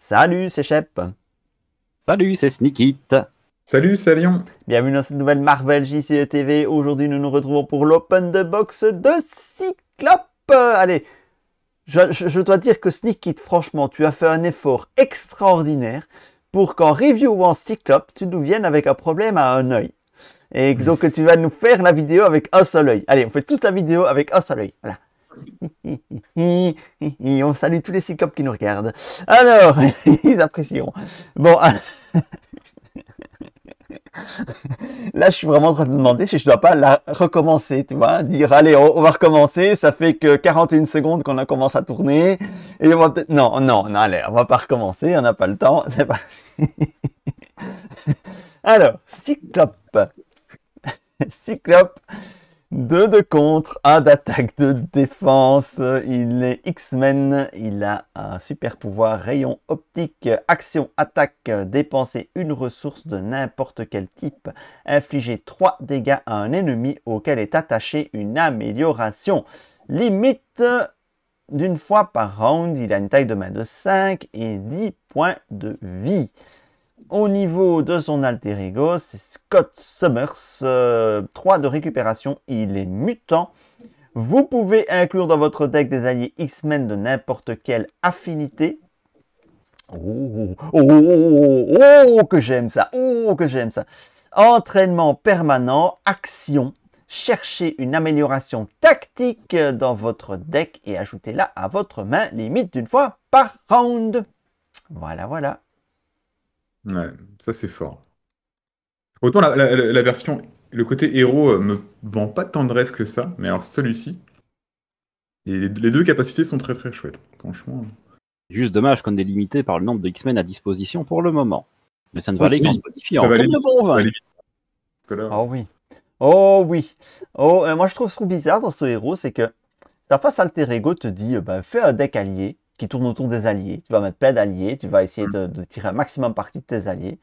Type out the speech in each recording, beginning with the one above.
Salut, c'est Shep. Salut, c'est Sneakit. Salut, c'est Lyon. Bienvenue dans cette nouvelle Marvel JCE TV. Aujourd'hui, nous nous retrouvons pour l'Open de Box de Cyclope. Allez, je, dois dire que Sneakit, franchement, tu as fait un effort extraordinaire pour qu'en reviewant Cyclope, tu nous viennes avec un problème à un oeil. Et donc, tu vas nous faire la vidéo avec un seul œil. Allez, on fait toute la vidéo avec un seul œil. Voilà. On salue tous les cyclopes qui nous regardent. Alors, ils apprécieront. Bon, Là, je suis vraiment en train de me demander si je dois pas la recommencer, tu vois, dire allez, on, va recommencer, ça fait que 41 secondes qu'on a commencé à tourner, et Non, non, non, allez, on va pas recommencer, on n'a pas le temps, c'est pas... Alors, Cyclope. Cyclope, 2 de contre, 1 d'attaque, de défense. Il est X-Men. Il a un super pouvoir rayon optique, action, attaque, dépenser une ressource de n'importe quel type, infliger 3 dégâts à un ennemi auquel est attachée une amélioration. Limite d'une fois par round, il a une taille de main de 5 et 10 points de vie. Au niveau de son alter ego, c'est Scott Summers, 3 euh, de récupération, il est mutant. Vous pouvez inclure dans votre deck des alliés X-Men de n'importe quelle affinité. Oh, oh, oh, oh, oh que j'aime ça, oh, que j'aime ça. Entraînement permanent, action. Cherchez une amélioration tactique dans votre deck et ajoutez-la à votre main limite d'une fois par round. Voilà, voilà. Ouais, ça c'est fort. Autant la, version, le côté héros euh, me vend pas tant de rêves que ça, mais alors celui-ci, les, deux capacités sont très très chouettes, franchement. Juste dommage qu'on est limité par le nombre de X-Men à disposition pour le moment. Mais ça ne va pas aller ça Oh oui. Oh oui. Oh, euh, moi je trouve ce bizarre dans ce héros, c'est que ta face alter ego te dit, euh, bah, fais un deck allié, qui tourne autour des alliés. Tu vas mettre plein d'alliés, tu vas essayer mm. de, de, tirer un maximum parti de tes alliés.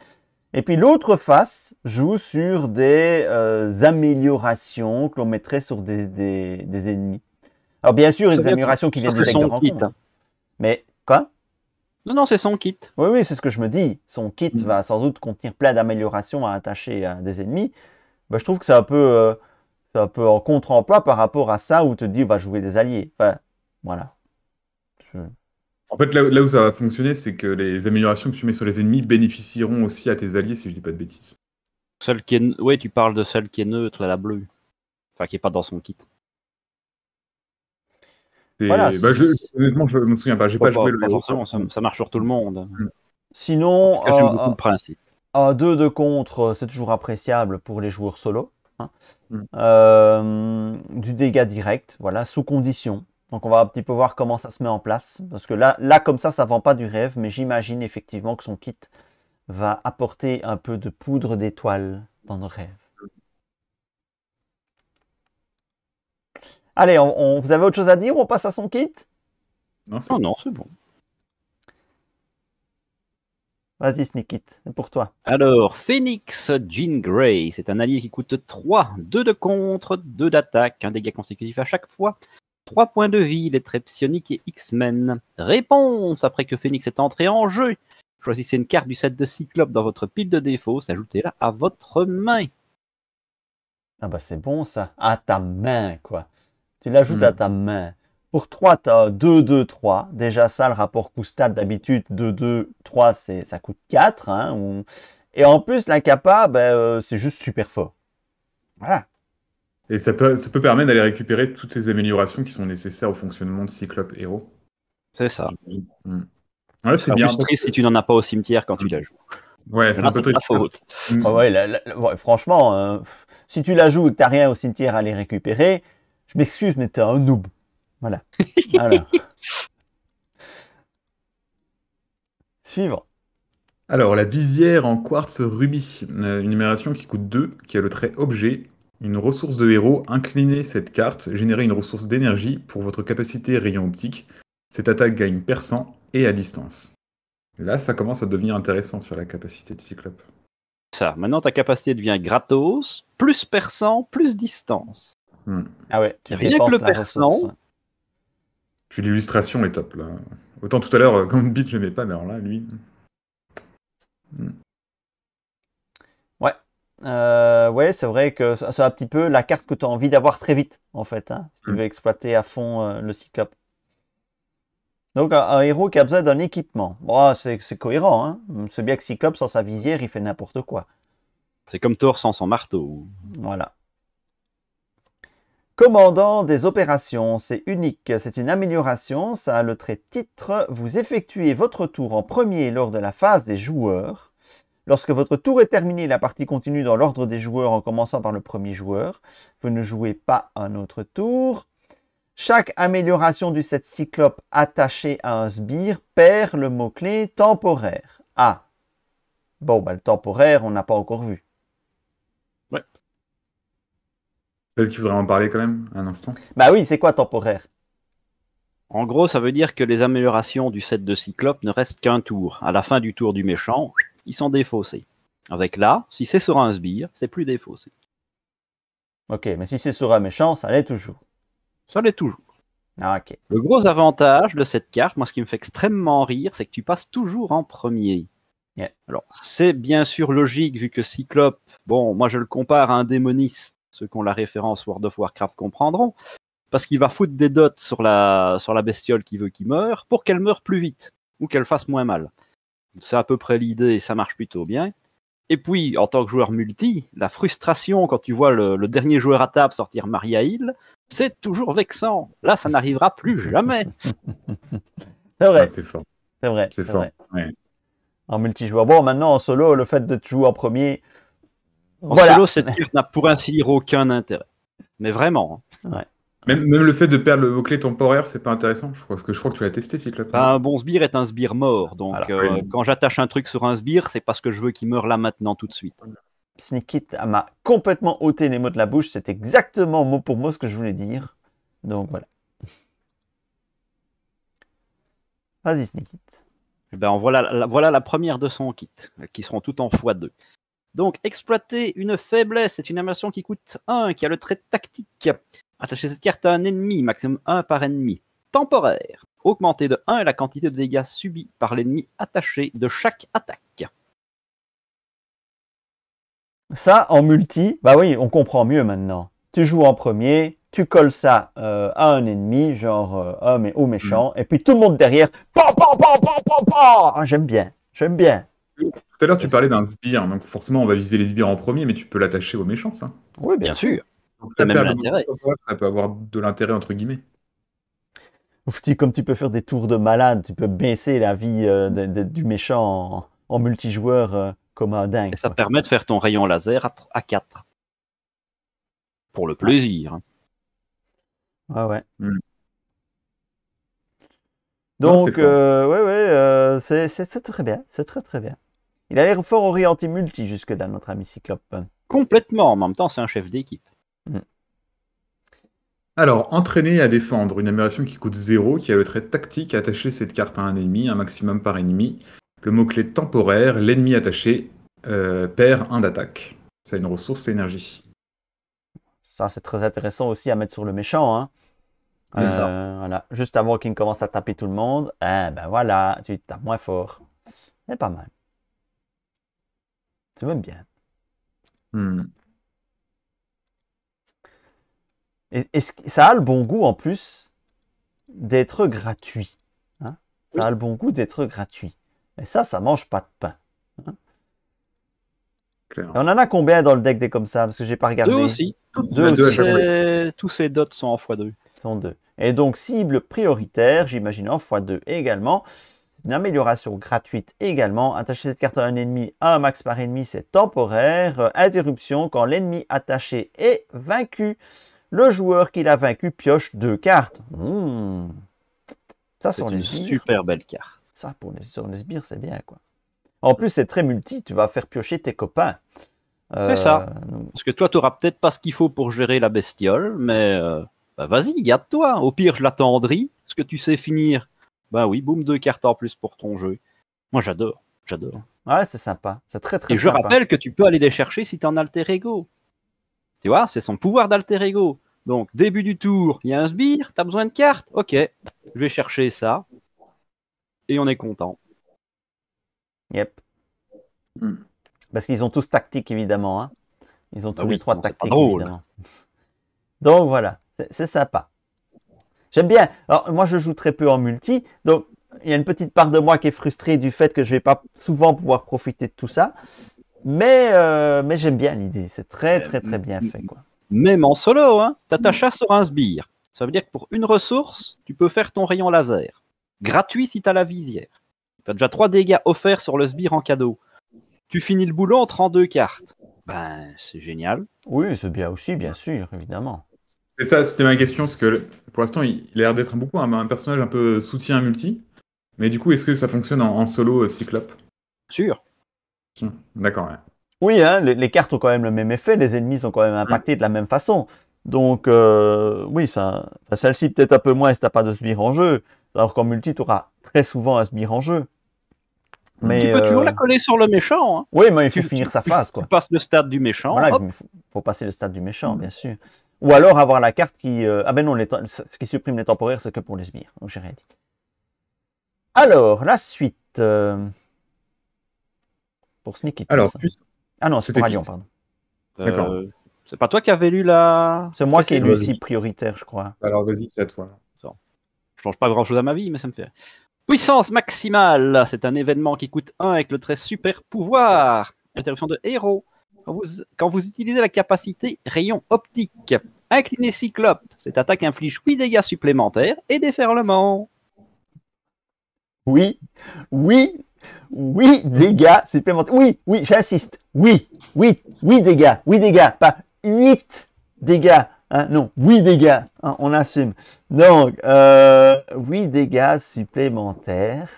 Et puis l'autre face joue sur des euh, améliorations que l'on mettrait sur des, des, des, ennemis. Alors bien sûr, il y a des améliorations qui ah, viennent du deck de Mais quoi Non, non, c'est son kit. Oui, oui, c'est ce que je me dis. Son kit mm. va sans doute contenir plein d'améliorations à attacher à des ennemis. Bah, je trouve que c'est un peu... Euh, un peu en contre-emploi par rapport à ça où tu te dis on va jouer des alliés. Enfin, voilà. En fait, là, où ça va fonctionner, c'est que les améliorations que tu mets sur les ennemis bénéficieront aussi à tes alliés, si je dis pas de bêtises. Celle qui tu parles de celle qui est neutre, la bleue. Enfin, qui est pas dans son kit. Bah, je, honnêtement, je me souviens pas. J'ai pas, joué le ça, marche sur tout le monde. Sinon, principe. À 2 de contre, euh, c'est toujours appréciable pour les joueurs solo. Hein. Mm. Euh, du dégât direct, voilà, sous condition. Donc on va un petit peu voir comment ça se met en place. Parce que là, là comme ça, ça ne vend pas du rêve, mais j'imagine effectivement que son kit va apporter un peu de poudre d'étoile dans nos rêves. Allez, vous avez autre chose à dire On passe à son kit Non, oh non, c'est bon. Vas-y, Sneakit, c'est pour toi. Alors, Phoenix Jean Grey, c'est un allié qui coûte 3, 2 de contre, 2 d'attaque, un dégât consécutif à chaque fois. 3 points de vie, les traits et X-Men. Réponse Après que Phoenix est entré en jeu, choisissez une carte du set de Cyclope dans votre pile de défauts, ajoutez-la à votre main. Ah bah c'est bon ça, à ta main quoi. Tu l'ajoutes à hmm. ta main. Pour 3, tu as 2, 2, 3. Déjà ça, le rapport coût-stade d'habitude, 2, 2, 3, ça coûte 4. Hein, et en plus, l'incapable, euh, c'est juste super fort. Voilà. Et ça peut, ça peut permettre d'aller récupérer toutes ces améliorations qui sont nécessaires au fonctionnement de Cyclope Hero. C'est ça. Ouais, c'est bien. triste si tu n'en as pas au cimetière quand tu la joues. Ouais, c'est un peu triste. ouais, franchement, euh, si tu la joues et que tu n'as rien au cimetière à aller récupérer, je m'excuse, mais tu es un noob. Voilà. voilà. Suivre. Alors, la visière en quartz rubis, euh, une numération qui coûte 2, qui a le trait objet, une ressource de héros, inclinez cette carte, générer une ressource d'énergie pour votre capacité rayon optique. Cette attaque gagne perçant et à distance. Là, ça commence à devenir intéressant sur la capacité de Cyclope. Ça, maintenant ta capacité devient gratos, plus perçant, plus distance. Hmm. Ah ouais, tu Rien que le Puis l'illustration est top là. Autant tout à l'heure, Gambit, euh, je n'aimais pas, mais alors là, lui. Hmm. Euh, ouais, c'est vrai que c'est un petit peu la carte que tu as envie d'avoir très vite, en fait, hein, si tu mm. veux exploiter à fond euh, le cyclope. Donc, un, héros qui a besoin d'un équipement. Ah, c'est cohérent, hein. C'est bien que Cyclope, sans sa visière, il fait n'importe quoi. C'est comme Thor sans son marteau. Voilà. Commandant des opérations, c'est unique, c'est une amélioration, ça a le trait titre. Vous effectuez votre tour en premier lors de la phase des joueurs. Lorsque votre tour est terminé, la partie continue dans l'ordre des joueurs en commençant par le premier joueur. Vous ne jouez pas un autre tour. Chaque amélioration du set cyclope attaché à un sbire perd le mot-clé temporaire. Ah. Bon, bah, le temporaire, on n'a pas encore vu. Ouais. Peut-être qu'il en parler quand même un instant. Bah oui, c'est quoi temporaire En gros, ça veut dire que les améliorations du set de cyclope ne restent qu'un tour. À la fin du tour du méchant, ils sont défaussés. Avec là, si c'est sur un sbire, c'est plus défaussé. Ok, mais si c'est sur un méchant, ça l'est toujours. Ça l'est toujours. Ah, ok. Le gros avantage de cette carte, moi ce qui me fait extrêmement rire, c'est que tu passes toujours en premier. Alors, c'est bien sûr logique vu que Cyclope, bon, moi je le compare à un démoniste, ceux qui ont la référence World of Warcraft comprendront, parce qu'il va foutre des dots sur la, sur la bestiole qui veut qu'il meure pour qu'elle meure plus vite ou qu'elle fasse moins mal. C'est à peu près l'idée et ça marche plutôt bien. Et puis, en tant que joueur multi, la frustration quand tu vois le, dernier joueur à table sortir Maria Hill, c'est toujours vexant. Là, ça n'arrivera plus jamais. c'est vrai. Ah, c'est fort. C'est vrai. C'est Vrai. En multijoueur. Bon, maintenant, en solo, le fait de jouer en premier. En solo, cette carte n'a pour ainsi dire aucun intérêt. Mais vraiment. Hein. Même, le fait de perdre le mot-clé temporaire, c'est pas intéressant, je crois, que je crois que tu l'as testé, Cyclope. Bah, un bon sbire est un sbire mort, donc euh, quand j'attache un truc sur un sbire, c'est parce que je veux qu'il meure là maintenant, tout de suite. Sneakit m'a complètement ôté les mots de la bouche, c'est exactement mot pour mot ce que je voulais dire, donc voilà. Vas-y, Sneakit. Eh ben, voilà, voilà la première de son kit, qui seront toutes en x2. Donc, exploiter une faiblesse, c'est une immersion qui coûte 1, qui a le trait tactique. Attacher cette carte à un ennemi, maximum 1 par ennemi. Temporaire. Augmenter de 1 la quantité de dégâts subis par l'ennemi attaché de chaque attaque. Ça, en multi, bah oui, on comprend mieux maintenant. Tu joues en premier, tu colles ça euh, à un ennemi, genre euh, homme et mais au méchant, mm. et puis tout le monde derrière, ah, J'aime bien, j'aime bien. Tout à l'heure, tu parlais d'un sbire, donc forcément, on va viser les sbires en premier, mais tu peux l'attacher au méchant, ça. Oui, bien, sûr ça, peut avoir de l'intérêt, entre guillemets. Ouf, comme tu peux faire des tours de malade, tu peux baisser la vie euh, du méchant en, multijoueur euh, comme un dingue. Et ça te permet de faire ton rayon laser à, 4. Pour le plaisir. Ah ouais. Donc, ouais, ouais, c'est très bien, c'est très très bien. Il a l'air fort orienté multi jusque dans notre ami Cyclope. Complètement, en même temps, c'est un chef d'équipe. Alors, entraîner à défendre, une amélioration qui coûte 0, qui a le trait tactique, attacher cette carte à un ennemi, un maximum par ennemi. Le mot-clé temporaire, l'ennemi attaché euh, perd un d'attaque. C'est une ressource énergie. Ça, c'est très intéressant aussi à mettre sur le méchant. Hein. Euh, voilà. Juste avant qu'il commence à taper tout le monde, eh ben voilà, tu tapes moins fort. C'est pas mal. C'est même bien. Hmm. Et, ça a le bon goût en plus d'être gratuit. Hein. ça a le bon goût d'être gratuit. Et ça, ça mange pas de pain. Hein. on en a combien dans le deck des comme ça Parce que j'ai pas regardé. Deux aussi. Tous ces dots sont en x2. Sont deux. Et donc cible prioritaire, j'imagine en x2 également. Une amélioration gratuite également. Attacher cette carte à un ennemi à un max par ennemi, c'est temporaire. Euh, interruption quand l'ennemi attaché est vaincu. Le joueur qui l'a vaincu pioche deux cartes. Hmm. Ça sur les Super belle carte. Ça pour les, sbires, c'est bien quoi. En plus, c'est très multi. Tu vas faire piocher tes copains. C'est ça. Euh, Parce que toi, tu auras peut-être pas ce qu'il faut pour gérer la bestiole, mais euh, bah, vas-y, garde-toi. Au pire, je l'attendris. Est-ce que tu sais finir Bah oui, boum, deux cartes en plus pour ton jeu. Moi, j'adore. J'adore. Ouais, c'est sympa. C'est très, très Et je rappelle que tu peux aller les chercher si tu en alter ego. Tu vois, c'est son pouvoir d'alter ego. Donc, début du tour, il y a un sbire, as besoin de cartes Ok, je vais chercher ça. Et on est content. Yep. Hmm. Parce qu'ils ont tous tactique, évidemment. Hein. Ils ont bah tous les trois tactiques, évidemment. Donc voilà, c'est sympa. J'aime bien. Alors, moi, je joue très peu en multi. Donc, il y a une petite part de moi qui est frustrée du fait que je ne vais pas souvent pouvoir profiter de tout ça. Mais, euh, mais j'aime bien l'idée. C'est très, très, très bien fait. Quoi. Même en solo, hein, t'as ta sur un sbire. Ça veut dire que pour une ressource, tu peux faire ton rayon laser. Gratuit si t'as la visière. T'as déjà trois dégâts offerts sur le sbire en cadeau. Tu finis le boulot en 32 cartes. Ben, c'est génial. Oui, c'est bien aussi, bien sûr, évidemment. C'est ça, c'était ma question, parce que pour l'instant, il, a l'air d'être beaucoup un, hein, un, personnage un peu soutien multi. Mais du coup, est-ce que ça fonctionne en, solo euh, Cyclope Sûr. Hum, d'accord. Oui, hein, les, cartes ont quand même le même effet, les ennemis sont quand même hum. impactés de la même façon. Donc, euh, oui, celle-ci peut-être un peu moins si t'as pas de sbire en jeu, alors qu'en multi, tu auras très souvent un sbire en jeu. Mais, tu peux toujours euh, la coller sur le méchant. Hein. Oui, mais il faut finir sa phase. Quoi. Tu passes le stade du méchant. Voilà, il faut, passer le stade du méchant, hum. bien sûr. Ou alors avoir la carte qui. Euh, ah ben non, ce qui supprime les temporaires, c'est que pour les sbires. Donc hein, j'ai rien dit. Alors, la suite. Pour Sneaky Alors, Ah non, c'est pour pardon. Euh, c'est pas toi qui avais lu la. C'est moi qui ai lu aussi prioritaire, je crois. Alors, vas-y, c'est toi. Je change pas grand chose à ma vie, mais ça me fait. Puissance maximale C'est un événement qui coûte 1 avec le très super pouvoir. Interruption de héros. Quand vous, quand vous utilisez la capacité rayon optique, incliné cyclope, cette attaque inflige 8 dégâts supplémentaires et déferlement. Oui, oui, oui, dégâts supplémentaires. Oui, oui, j'assiste. Oui, oui, oui, dégâts. Oui, dégâts. Pas 8 dégâts. Hein. non, oui, dégâts. Hein, on assume. Donc, euh, 8 dégâts supplémentaires.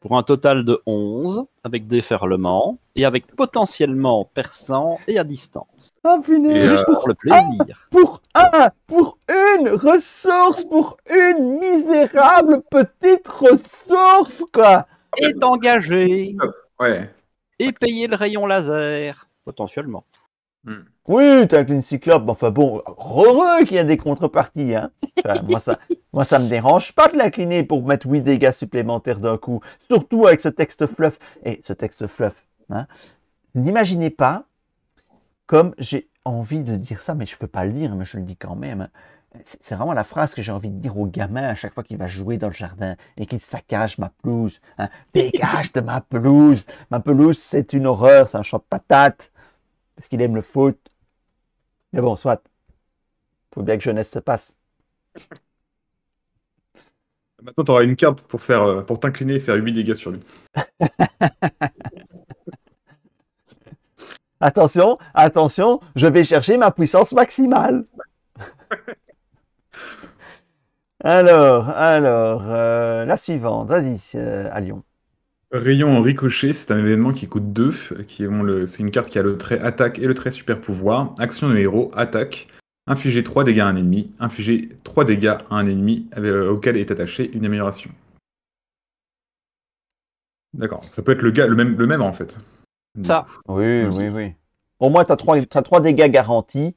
Pour un total de 11, avec déferlement, et avec potentiellement perçant et à distance. Oh euh, Juste pour le plaisir. pour un Pour une ressource Pour une misérable petite ressource, quoi est engagé. Et payer le rayon laser, potentiellement. Hmm. Oui, t'as une cyclope, enfin bon, heureux qu'il y a des contreparties. Hein. moi, ça, moi, ça me dérange pas de l'incliner pour mettre 8 dégâts supplémentaires d'un coup, surtout avec ce texte fluff. Et ce texte fluff, hein. n'imaginez pas comme j'ai envie de dire ça, mais je peux pas le dire, mais je le dis quand même. Hein c'est vraiment la phrase que j'ai envie de dire au gamin à chaque fois qu'il va jouer dans le jardin et qu'il saccage ma pelouse. Hein. Dégage de ma pelouse. Ma pelouse, c'est une horreur, c'est un champ de patates. Parce qu'il aime le foot. Mais bon, soit. Il Faut bien que jeunesse se passe. Maintenant, tu auras une carte pour faire euh, pour t'incliner et faire 8 dégâts sur lui. attention, attention, je vais chercher ma puissance maximale. Alors, alors, euh, la suivante, vas-y, euh, à Lyon. Rayon en ricochet, c'est un événement qui coûte 2, qui est, le, c'est une carte qui a le trait attaque et le trait super pouvoir. Action de héros, attaque, infliger 3 dégâts à un ennemi, infliger 3 dégâts à un ennemi euh, auquel est attachée une amélioration. D'accord, ça peut être le, gars, le, même, le même en fait. Ça. Oui, oui, oui. Au moins, tu as 3, dégâts garantis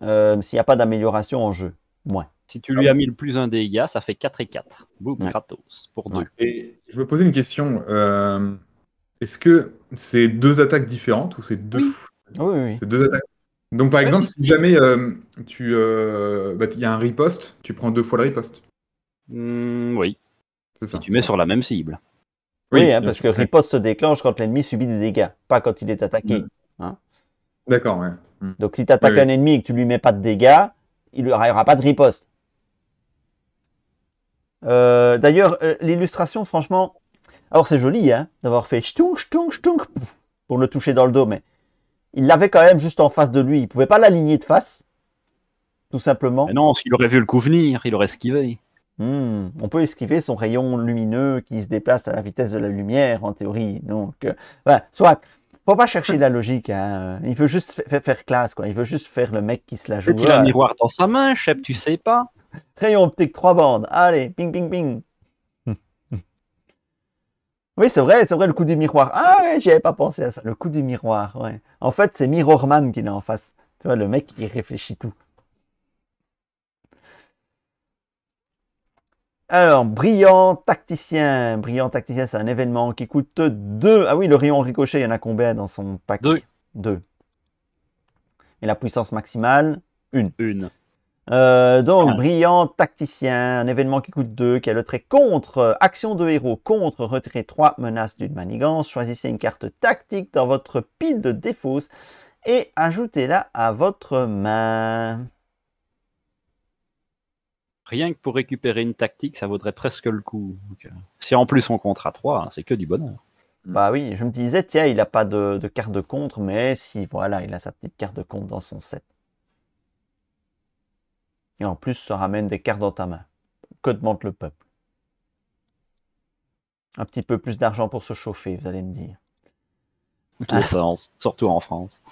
s'il n'y a pas d'amélioration en jeu. Moins. Si tu ah lui as mis le plus un dégât, ça fait 4 et 4. Boum, gratos, pour 2. je me posais une question. Euh, est-ce que c'est deux attaques différentes ou c'est deux... Oui. oui, C'est deux attaques donc par exemple, si jamais euh, tu euh, bah, il y a un riposte, tu prends deux fois le riposte. Hmm, oui. Si tu mets sur la même cible. Oui, hein, parce que riposte se déclenche quand l'ennemi subit des dégâts, pas quand il est attaqué. Hein. D'accord, hmm. Donc si tu attaques un ennemi et que tu lui mets pas de dégâts, il n'y aura pas de riposte. Euh, d'ailleurs, euh, l'illustration, franchement, alors c'est joli hein, d'avoir fait stung stung stung pour le toucher dans le dos, mais il l'avait quand même juste en face de lui. Il pouvait pas l'aligner de face, tout simplement. Mais non, s'il aurait vu le coup venir, il aurait esquivé. Hmm, on peut esquiver son rayon lumineux qui se déplace à la vitesse de la lumière, en théorie. Donc, voilà, euh, soit. Faut pas chercher la logique. Hein, il veut juste faire classe, quoi. Il veut juste faire le mec qui se la joue. Il a un miroir dans sa main, Chef, tu sais pas. Rayon optique, trois bandes, Allez, ping, ping, ping. Oui, c'est vrai, c'est vrai, le coup du miroir. Ah ouais, j'y pas pensé à ça. Le coup du miroir, ouais. En fait, c'est Mirrorman qui est en face. Tu vois, le mec, il réfléchit tout. Alors, brillant tacticien. Brillant tacticien, c'est un événement qui coûte 2. Ah oui, le rayon ricochet, il y en a combien dans son pack 2. Et la puissance maximale 1. Une. une. Euh, donc, brillant tacticien, un événement qui coûte 2, qui a le trait contre, euh, action de héros contre, retrait 3, menace d'une manigance. Choisissez une carte tactique dans votre pile de défauts et ajoutez-la à votre main. Rien que pour récupérer une tactique, ça vaudrait presque le coup. Euh, si en plus on compte à 3, hein, c'est que du bonheur. Hmm. Bah oui, je me disais, tiens, il n'a pas de, de carte de contre, mais si, voilà, il a sa petite carte de contre dans son set. Et en plus, ça ramène des cartes dans ta main. Que demande le peuple Un petit peu plus d'argent pour se chauffer, vous allez me dire. Tout ah. sens, surtout en France.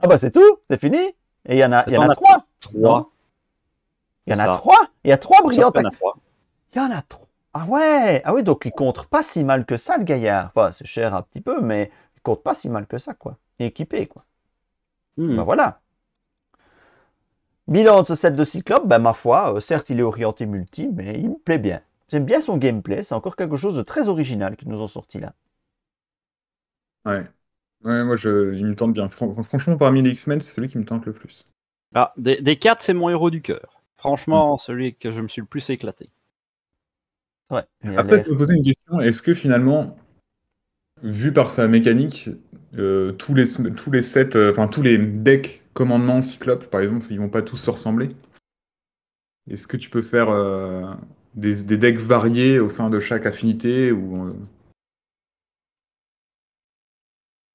Ah bah c'est tout, c'est fini. Et il y en a, y en a trois. Trois. Il y en a trois. Il y a trois brillantes. Il y en a trois. Il y en a trois. Ah ouais, ah oui, donc il compte pas si mal que ça le gaillard. c'est cher un petit peu, mais il compte pas si mal que ça quoi. Il est équipé quoi. Ben voilà. Bilan de ce set de Cyclope, ben, ma foi, euh, certes il est orienté multi, mais il me plaît bien. J'aime bien son gameplay, c'est encore quelque chose de très original qu'ils nous ont sorti là. Ouais. Ouais, moi je, il me tente bien. franchement, parmi les X-Men, c'est celui qui me tente le plus. Ah, des, des quatre, c'est mon héros du cœur. Franchement, mm. celui que je me suis le plus éclaté. Ouais, Après, je me poser une question. Est-ce que finalement, vu par sa mécanique, euh, tous, les, tous les sets, euh, enfin tous les decks commandement Cyclope, par exemple, ils vont pas tous se ressembler. Est-ce que tu peux faire euh, des, decks variés au sein de chaque affinité ou euh?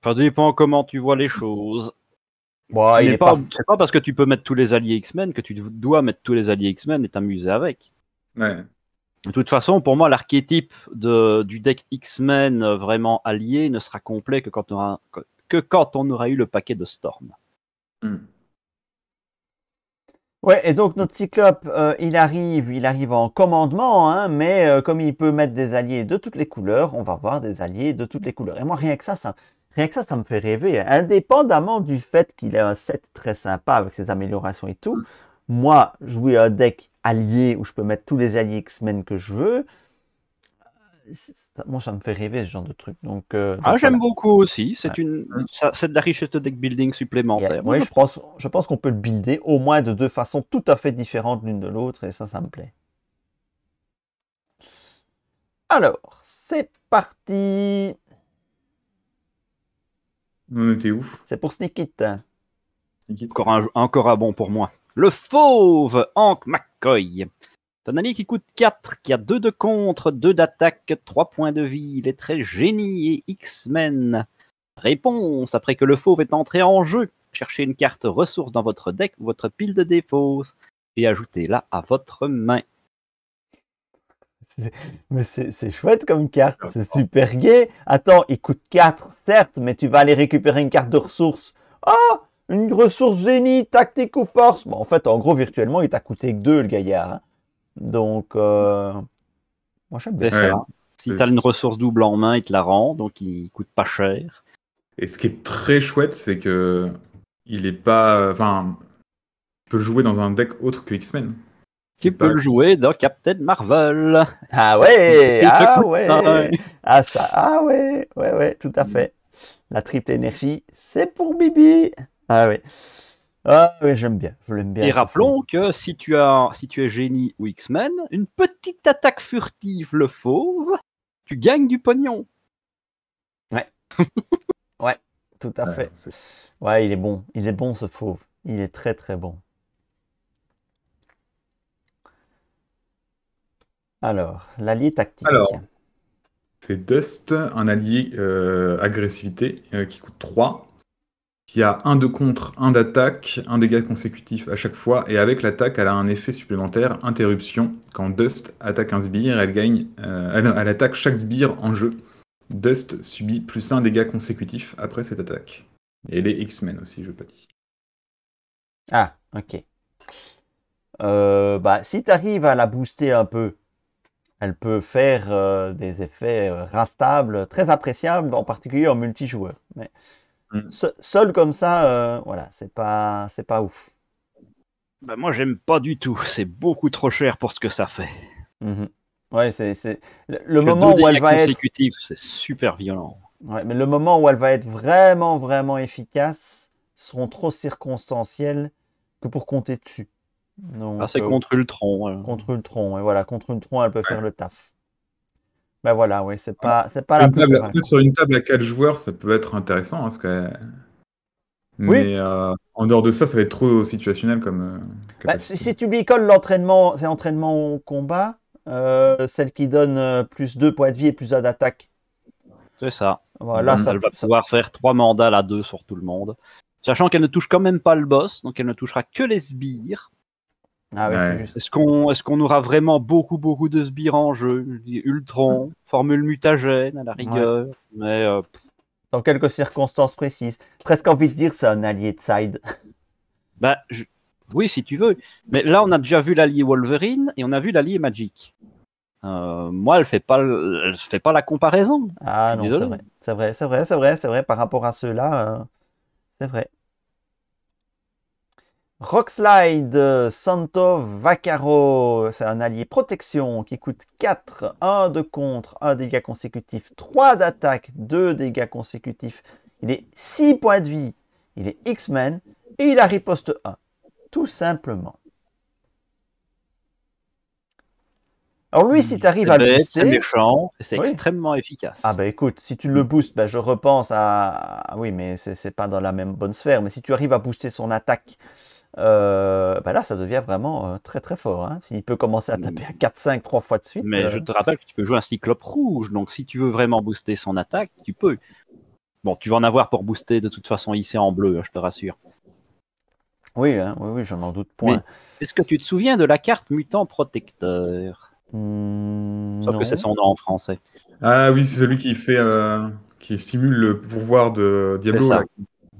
Ça dépend comment tu vois les choses. il pas, C'est pas parce que tu peux mettre tous les alliés X-Men que tu dois mettre tous les alliés X-Men et t'amuser avec. De toute façon, pour moi, l'archétype du deck X-Men vraiment allié ne sera complet que quand on aura eu le paquet de Storm. Mm. Ouais, et donc notre cyclope, euh, il arrive, il arrive en commandement, hein, mais euh, comme il peut mettre des alliés de toutes les couleurs, on va voir des alliés de toutes les couleurs. Et moi, rien que ça, ça, rien que ça, ça me fait rêver. Indépendamment du fait qu'il a un set très sympa avec ses améliorations et tout, moi, jouer un deck allié où je peux mettre tous les alliés X-Men que je veux, moi, ça me fait rêver ce genre de truc. Donc, euh, ah, j'aime beaucoup aussi. C'est une, de la richesse de deck building supplémentaire. Oui, je pense, je pense qu'on peut le builder au moins de deux façons tout à fait différentes l'une de l'autre, et ça, ça me plaît. Alors, c'est parti. On était où C'est pour Sneak It. Encore un, encore un bon pour moi. Le fauve Hank McCoy. T'en qui coûte 4, qui a 2 de contre, 2 d'attaque, 3 points de vie. Il est très génie et X-Men. Réponse après que le fauve est entré en jeu. Cherchez une carte ressource dans votre deck ou votre pile de défauts et ajoutez-la à votre main. Mais c'est chouette comme carte, c'est super gay. Attends, il coûte 4, certes, mais tu vas aller récupérer une carte de ressource. Oh, une ressource génie, tactique ou force. Bon, en fait, en gros, virtuellement, il t'a coûté que 2, le gaillard. Hein. Donc, euh, moi j'aime bien. ça. si tu une ressource double en main, il te la rend, donc il coûte pas cher. Et ce qui est très chouette, c'est que il est pas. Enfin, tu peux jouer dans un deck autre que X-Men. Tu peux le jouer dans Captain Marvel. Ah ouais, ah ouais, ah ça, ah ouais, ouais ouais, tout à fait. La triple énergie, c'est pour Bibi. Ah ouais. Ah oui, j'aime bien. Je l'aime bien. Et rappelons que si tu, as, si tu es génie ou X-Men, une petite attaque furtive le fauve, tu gagnes du pognon. Ouais. ouais, tout à ah, fait. Ouais, il est bon. Il est bon ce fauve. Il est très très bon. Alors, l'allié tactique. Alors, c'est Dust, un allié euh, agressivité euh, qui coûte 3 qui a un de contre, un d'attaque, un dégât consécutif à chaque fois, et avec l'attaque, elle a un effet supplémentaire, interruption. Quand Dust attaque un sbire, elle gagne, euh, elle, attaque chaque sbire en jeu. Dust subit plus un dégât consécutif après cette attaque. Et les X-Men aussi, je pas dire. Ah, ok. Euh, bah, si tu arrives à la booster un peu, elle peut faire euh, des effets rastables, très appréciables, en particulier en multijoueur. Mais Mm. Seul comme ça, euh, voilà, c'est pas, c'est pas ouf. Bah, moi, j'aime pas du tout. C'est beaucoup trop cher pour ce que ça fait. Mm-hmm. Ouais, c'est le, le moment où elle va être c'est super violent. mais le moment où elle va être vraiment, vraiment efficace seront trop circonstanciels que pour compter dessus. Ah, c'est euh, contre Ultron. tronc Contre Ultron, et voilà, contre Ultron, elle peut faire le taf. Ben voilà, oui, c'est pas, c'est pas la table, sur une table à 4 joueurs, ça peut être intéressant. parce hein, que... Mais euh, en dehors de ça, ça va être trop situationnel comme. Euh, bah, si, tu tu bicoles l'entraînement, c'est entraînement au combat, euh, celle qui donne plus 2 points de vie et plus 1 d'attaque. C'est ça. Voilà, ça, elle va pouvoir faire 3 mandats à 2 sur tout le monde. Sachant qu'elle ne touche quand même pas le boss, donc elle ne touchera que les sbires. Ah est-ce qu'on est qu'on aura vraiment beaucoup, beaucoup de sbires en jeu Ultron, formule mutagène à la rigueur, mais. Euh, Dans quelques circonstances précises. Presque envie de dire, c'est un allié de side. Bah, oui, si tu veux. Mais là, on a déjà vu l'allié Wolverine et on a vu l'allié Magic. Euh, moi, elle fait pas, fait pas la comparaison. Ah non, c'est vrai, c'est vrai, c'est vrai, c'est vrai, vrai, par rapport à ceux-là, euh, c'est vrai. Rockslide, Santo Vaccaro, c'est un allié protection qui coûte 4, 1 de contre, 1 dégât consécutif, 3 d'attaque, 2 dégâts consécutifs. Il est 6 points de vie, il est X-Men et il a riposte 1. Tout simplement. Alors lui, si tu arrives à le booster... C'est méchant, c'est extrêmement efficace. Ah bah écoute, si tu le boostes, bah, je repense à... Oui, mais c'est pas dans la même bonne sphère, mais si tu arrives à booster son attaque euh, ben là, ça devient vraiment euh, très très fort. Il hein. S'il peut commencer à taper à 4-5 trois fois de suite. Mais euh je te rappelle que tu peux jouer un cyclope rouge, donc si tu veux vraiment booster son attaque, tu peux. Bon, tu vas en avoir pour booster de toute façon ici en bleu, hein, je te rassure. Oui, hein, oui, oui, j'en doute point. Est-ce que tu te souviens de la carte mutant protecteur hmm, Sauf que c'est son nom en français. Ah oui, c'est celui qui fait euh, qui stimule le pouvoir de Diablo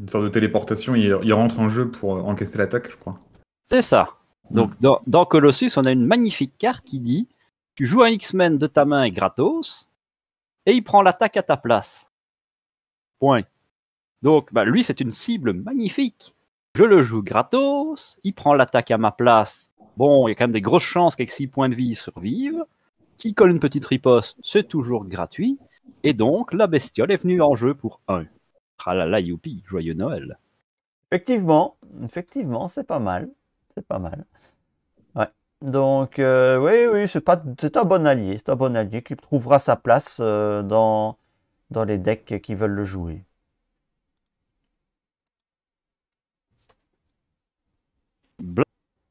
une sorte de téléportation, il, rentre en jeu pour euh, encaisser l'attaque, je crois. C'est ça. Donc hmm. dans, Colossus, on a une magnifique carte qui dit tu joues un X-Men de ta main gratos et il prend l'attaque à ta place. Point. Donc bah, lui, c'est une cible magnifique. Je le joue gratos, il prend l'attaque à ma place. Bon, il y a quand même des grosses chances qu'avec 6 points de vie, il survive. Qu'il colle une petite riposte, c'est toujours gratuit. Et donc, la bestiole est venue en jeu pour 1. Tralala, youpi, joyeux Noël. Effectivement, effectivement, c'est pas mal. C'est pas mal. Ouais. Donc, euh, oui, oui, c'est, pas, c'est un bon allié. C'est un bon allié qui trouvera sa place euh, dans, dans les decks qui veulent le jouer.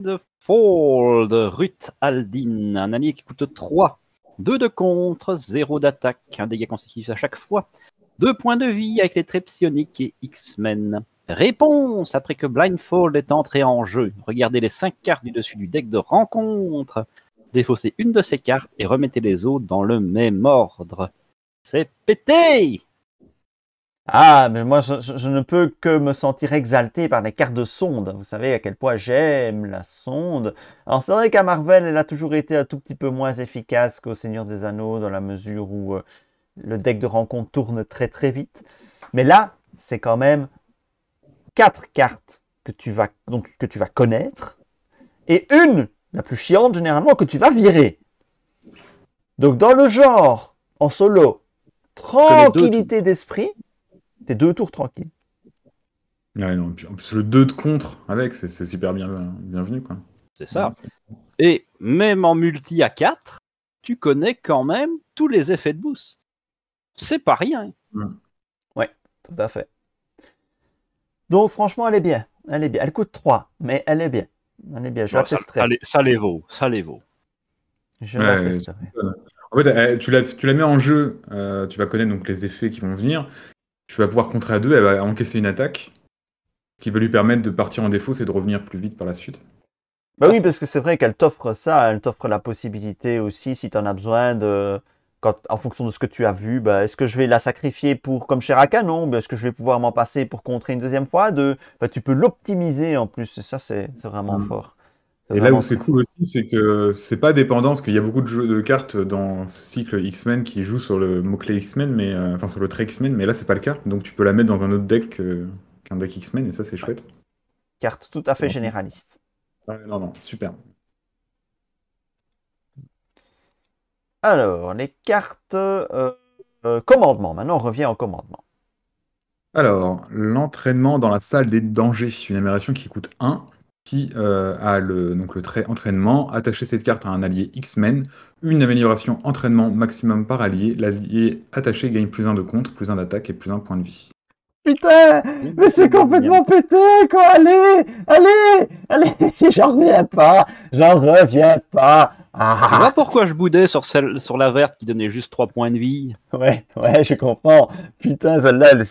fall Fold, Ruth Aldin, un allié qui coûte 3. 2 de contre, 0 d'attaque, un dégât consécutif à chaque fois. Deux points de vie avec les trépsioniques et X-Men. Réponse après que Blindfold est entré en jeu. Regardez les cinq cartes du dessus du deck de rencontre. Défaussez une de ces cartes et remettez les autres dans le même ordre. C'est pété Ah, mais moi je, ne peux que me sentir exalté par les cartes de sonde. Vous savez à quel point j'aime la sonde. Alors c'est vrai qu'à Marvel, elle a toujours été un tout petit peu moins efficace qu'au Seigneur des Anneaux dans la mesure où... Euh, le deck de rencontre tourne très très vite. Mais là, c'est quand même quatre cartes que tu vas, donc, que tu vas connaître et une, la plus chiante généralement, que tu vas virer. Donc dans le genre, en solo, tranquillité d'esprit, t'es deux tours tranquille. en plus, le 2 de contre Alex, c'est super bien, bienvenu. C'est ça. et même en multi à 4, tu connais quand même tous les effets de boost. C'est pas rien. Mm. Oui, tout à fait. Donc franchement, elle est bien. Elle est bien. Elle coûte 3, mais elle est bien. Elle est bien. Je la ça, Ça, les, vaut. Ça les Je la testerai. En fait, tu la, tu la mets en jeu, euh, tu vas connaître donc les effets qui vont venir. Tu vas pouvoir contrer à deux, elle va encaisser une attaque. Ce qui va lui permettre de partir en défaut, c'est de revenir plus vite par la suite. Bah oui, parce que c'est vrai qu'elle t'offre ça, elle t'offre la possibilité aussi, si tu en as besoin, de, en fonction de ce que tu as vu, bah, est-ce que je vais la sacrifier pour comme chez Non. Bah, est-ce que je vais pouvoir m'en passer pour contrer une deuxième fois de, bah, Tu peux l'optimiser en plus, et ça c'est vraiment mm. fort. Et là où c'est cool aussi, c'est que c'est pas dépendant, parce qu'il y a beaucoup de jeux de cartes dans ce cycle X-Men qui jouent sur le mot-clé X-Men, mais euh, enfin sur le trait X-Men, mais là c'est pas le cas, donc tu peux la mettre dans un autre deck qu'un deck X-Men, et ça c'est chouette. Carte tout à fait généraliste. non, non, super. Alors, les cartes euh, euh, commandement. Maintenant, on revient au commandement. Alors, l'entraînement dans la salle des dangers, une amélioration qui coûte 1, qui euh, a le, donc le trait entraînement. Attacher cette carte à un allié X-Men, une amélioration entraînement maximum par allié. L'allié attaché gagne plus 1 de compte, plus 1 d'attaque et plus 1 point de vie. Putain, mais c'est complètement pété, quoi. Allez, allez, allez, j'en reviens pas, j'en reviens pas. Ah. Tu vois pourquoi je boudais sur, celle, sur la verte qui donnait juste 3 points de vie Ouais, ouais, je comprends. Putain, celle-là, elle...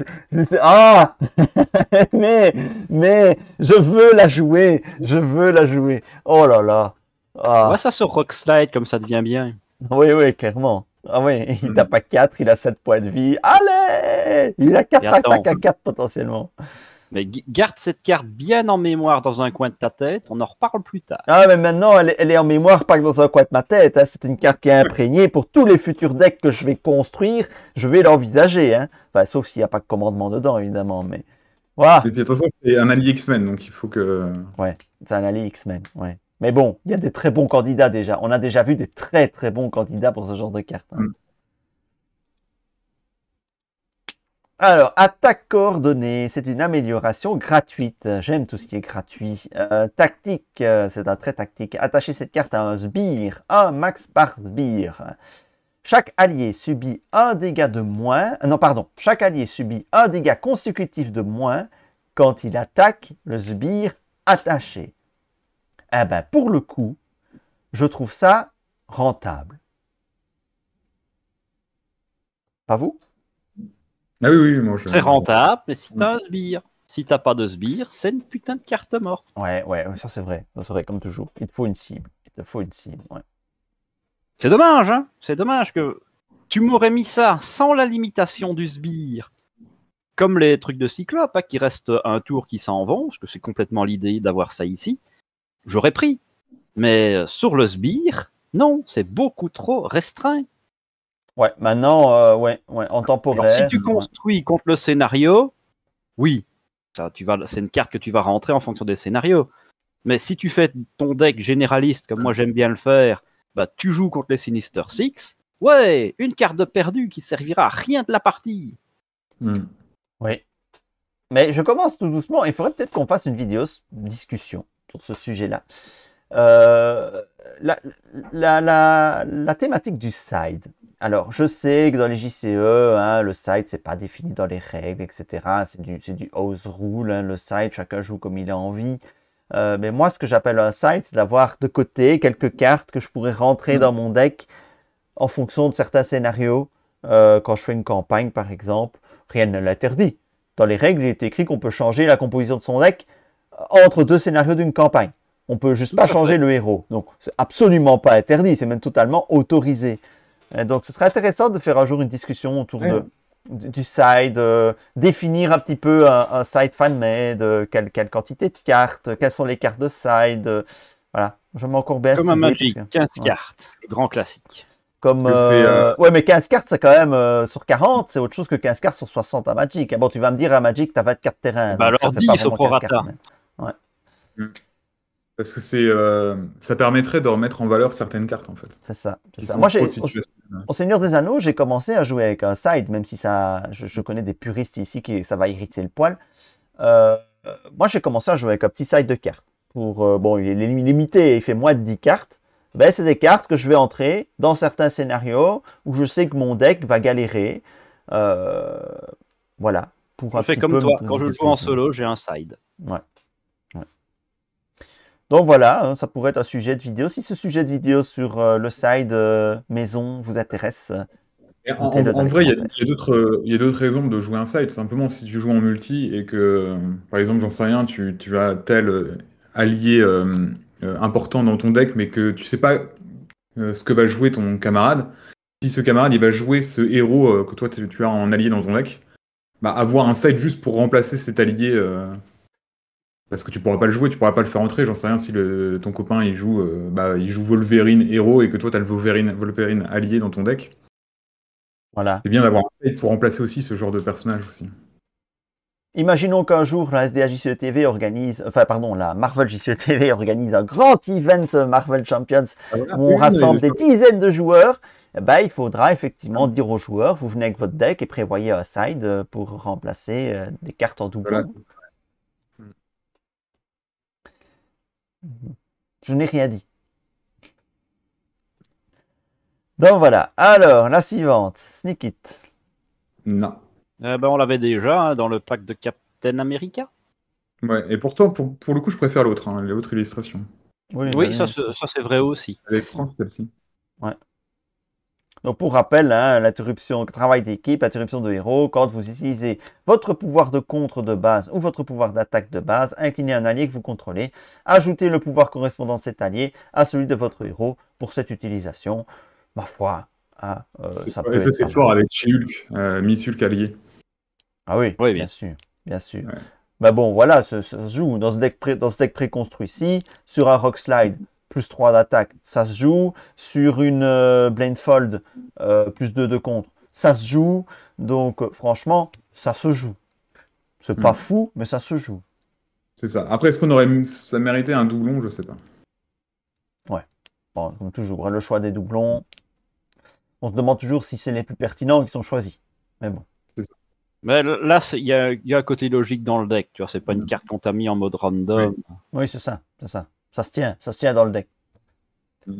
Ah Mais, mais, je veux la jouer Je veux la jouer Oh là là ah. On ça sur Rock Slide, comme ça devient bien. Oui, oui, clairement. Ah oui, il n'a pas 4, il a 7 points de vie. Allez Il a 4 attaques à 4 potentiellement. Mais garde cette carte bien en mémoire dans un coin de ta tête, on en reparle plus tard. Ah, mais maintenant, elle, est en mémoire, pas que dans un coin de ma tête. Hein. C'est une carte qui est imprégnée pour tous les futurs decks que je vais construire. Je vais l'envisager. Hein. sauf s'il n'y a pas de commandement dedans, évidemment. Mais voilà. c'est un allié X-Men, donc il faut que. Ouais, c'est un allié X-Men, ouais. Mais bon, il y a des très bons candidats déjà. On a déjà vu des très très bons candidats pour ce genre de carte. Hein. Mm. Alors, attaque coordonnée, c'est une amélioration gratuite. J'aime tout ce qui est gratuit. Euh, tactique, euh, c'est un trait tactique. Attacher cette carte à un sbire, un max par sbire. Chaque allié subit un dégât de moins. Euh, non, pardon. Chaque allié subit un dégât consécutif de moins quand il attaque le sbire attaché. Eh ben, pour le coup, je trouve ça rentable. Pas vous c'est ah je... rentable, mais si t'as un sbire. Si t'as pas de sbire, c'est une putain de carte morte. Ouais, ouais, ça c'est vrai. c'est comme toujours. Il te faut une cible. Il te faut une cible, C'est dommage, hein C'est dommage que tu m'aurais mis ça sans la limitation du sbire. Comme les trucs de Cyclope, Pas hein, qui restent un tour qui s'en vont, parce que c'est complètement l'idée d'avoir ça ici. J'aurais pris. Mais euh, sur le sbire, non, c'est beaucoup trop restreint. Ouais, maintenant, euh, ouais, ouais, en temporaire. si tu construis contre le scénario, oui, ça, tu vas, c'est une carte que tu vas rentrer en fonction des scénarios. Mais si tu fais ton deck généraliste, comme moi j'aime bien le faire, bah, tu joues contre les Sinister Six. Ouais, une carte perdue qui servira à rien de la partie. Hmm. Oui. Mais je commence tout doucement. Il faudrait peut-être qu'on fasse une vidéo discussion sur ce sujet-là. Euh, la, thématique du side. Alors, je sais que dans les JCE, hein, le site, c'est pas défini dans les règles, etc. C'est du, house rule, hein, le site, chacun joue comme il a envie. Euh, mais moi, ce que j'appelle un site, c'est d'avoir de côté quelques cartes que je pourrais rentrer mm. dans mon deck en fonction de certains scénarios. Euh, quand je fais une campagne, par exemple, rien ne l'interdit. Dans les règles, il est écrit qu'on peut changer la composition de son deck euh, entre deux scénarios d'une campagne. On peut juste pas changer le héros. Donc, c'est absolument pas interdit, c'est même totalement autorisé. Euh, donc, ce serait intéressant de faire un jour une discussion autour de, du, side, euh, définir un petit peu un, side fan-made, euh, quelle, quelle, quantité de cartes, quelles sont les cartes de side. voilà, je m'encourbe Comme un Magic, 15 cartes, grand classique. Comme, Ouais, mais 15 cartes, c'est quand même sur 40, c'est autre chose que 15 cartes sur 60 à Magic. Ah bon, tu vas me dire à Magic, tu as 24 terrains. Bah alors 10 au pro Mais... Ouais. Hmm. Parce que c'est, euh, ça permettrait de remettre en valeur certaines cartes, en fait. C'est ça. Moi, j'ai, Seigneur des Anneaux, j'ai commencé à jouer avec un side, même si ça, je, connais des puristes ici qui ça va irriter le poil. Euh, moi, j'ai commencé à jouer avec un petit side de cartes. Pour, euh, bon, il est limité, il fait moins de 10 cartes. Ben, c'est des cartes que je vais entrer dans certains scénarios où je sais que mon deck va galérer. voilà. Pour je fais comme toi, quand je joue en solo, j'ai un side. Ouais. Donc voilà, hein, ça pourrait être un sujet de vidéo. Si ce sujet de vidéo sur euh, le side euh, maison vous intéresse, en, vrai, il y a, d'autres, euh, d'autres raisons de jouer un side. Simplement, si tu joues en multi et que, par exemple, j'en sais rien, tu, as tel allié important dans ton deck, mais que tu sais pas ce que va jouer ton camarade. Si ce camarade il va jouer ce héros que toi tu as en allié dans ton deck, bah avoir un side juste pour remplacer cet allié parce que tu pourras pas le jouer, tu pourras pas le faire entrer. J'en sais rien si ton copain il joue, euh, bah, il joue Wolverine héros et que toi as le Wolverine, allié dans ton deck. Voilà. C'est bien d'avoir un side pour remplacer aussi ce genre de personnage aussi. Imaginons qu'un jour la SDA e TV organise, enfin pardon, la Marvel JCE TV organise un grand event Marvel Champions ah où on rassemble des dizaines de joueurs. Bah il faudra effectivement dire aux joueurs, vous venez avec votre deck et prévoyez un side pour remplacer euh, des cartes en double. Je n'ai rien dit. Donc voilà. Alors, la suivante, Sneak It. Non. Eh ben, on l'avait déjà hein, dans le pack de Captain America. Ouais, et pourtant, pour, le coup, je préfère l'autre, hein, l'autre illustration. Oui, oui ça, c'est vrai aussi. Elle est celle-ci. Ouais. Donc pour rappel, hein, l'interruption travail d'équipe, interruption de héros, quand vous utilisez votre pouvoir de contre de base ou votre pouvoir d'attaque de base, inclinez un allié que vous contrôlez, ajoutez le pouvoir correspondant de cet allié à celui de votre héros pour cette utilisation. Ma foi, hein, euh, ça peut ça c'est fort avec Chilk, euh, allié. Ah oui, bien. sûr, bien sûr. Bah bon, voilà, ça, se joue dans ce deck préconstruit ici, sur un Rock Slide plus 3 d'attaque. Ça se joue sur une euh, blindfold, euh, plus 2 de contre. Ça se joue, donc euh, franchement, ça se joue. C'est pas hmm. fou, mais ça se joue. C'est ça. Après, est-ce qu'on aurait ça méritait un doublon Je sais pas. Ouais. comme toujours, hein, le choix des doublons. On se demande toujours si c'est les plus pertinents qui sont choisis. Mais bon. Mais là, il y, a, un côté logique dans le deck. Tu vois, c'est pas une hmm. carte qu'on t'a mis en mode random. oui c'est ça, c'est ça. Ça se tient, ça se tient dans le deck. Hmm.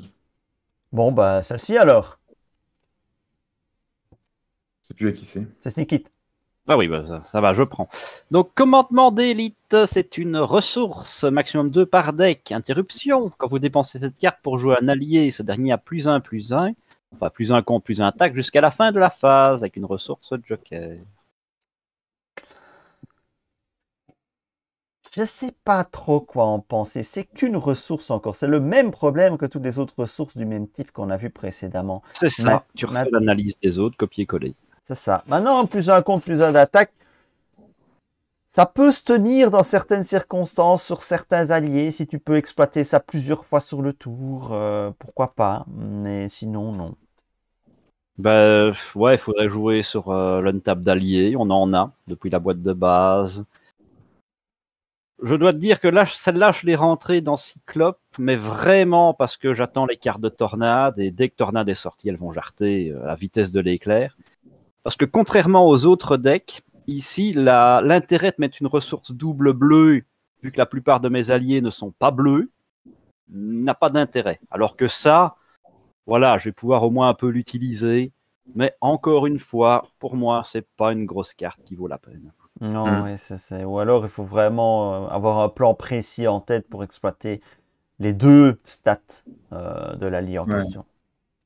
Bon, bah, celle-ci alors. C'est plus à qui c'est. C'est Ah oui, bah, ça, ça, va, je prends. Donc, commandement d'élite, c'est une ressource, maximum 2 par deck. Interruption, quand vous dépensez cette carte pour jouer un allié, ce dernier a plus 1, plus 1, enfin plus 1 contre plus 1 attaque jusqu'à la fin de la phase avec une ressource joker. je ne sais pas trop quoi en penser. C'est qu'une ressource encore. C'est le même problème que toutes les autres ressources du même type qu'on a vu précédemment. C'est ça. tu refais l'analyse des autres, copier-coller. C'est ça. Maintenant, plus un compte, plus un d'attaque. Ça peut se tenir dans certaines circonstances sur certains alliés. Si tu peux exploiter ça plusieurs fois sur le tour, euh, pourquoi pas. Mais sinon, non. Bah, ouais, il faudrait jouer sur euh, l'untap d'alliés. On en a depuis la boîte de base je dois te dire que là, celle-là, je l'ai rentrée dans Cyclope, mais vraiment parce que j'attends les cartes de Tornade, et dès que Tornade est sortie, elles vont jarter euh, à la vitesse de l'éclair. Parce que contrairement aux autres decks, ici, l'intérêt de mettre une ressource double bleue, vu que la plupart de mes alliés ne sont pas bleus, n'a pas d'intérêt. Alors que ça, voilà, je vais pouvoir au moins un peu l'utiliser. Mais encore une fois, pour moi, c'est pas une grosse carte qui vaut la peine. Non, mmh. oui, Ou alors, il faut vraiment euh, avoir un plan précis en tête pour exploiter les deux stats euh, de l'allié en question.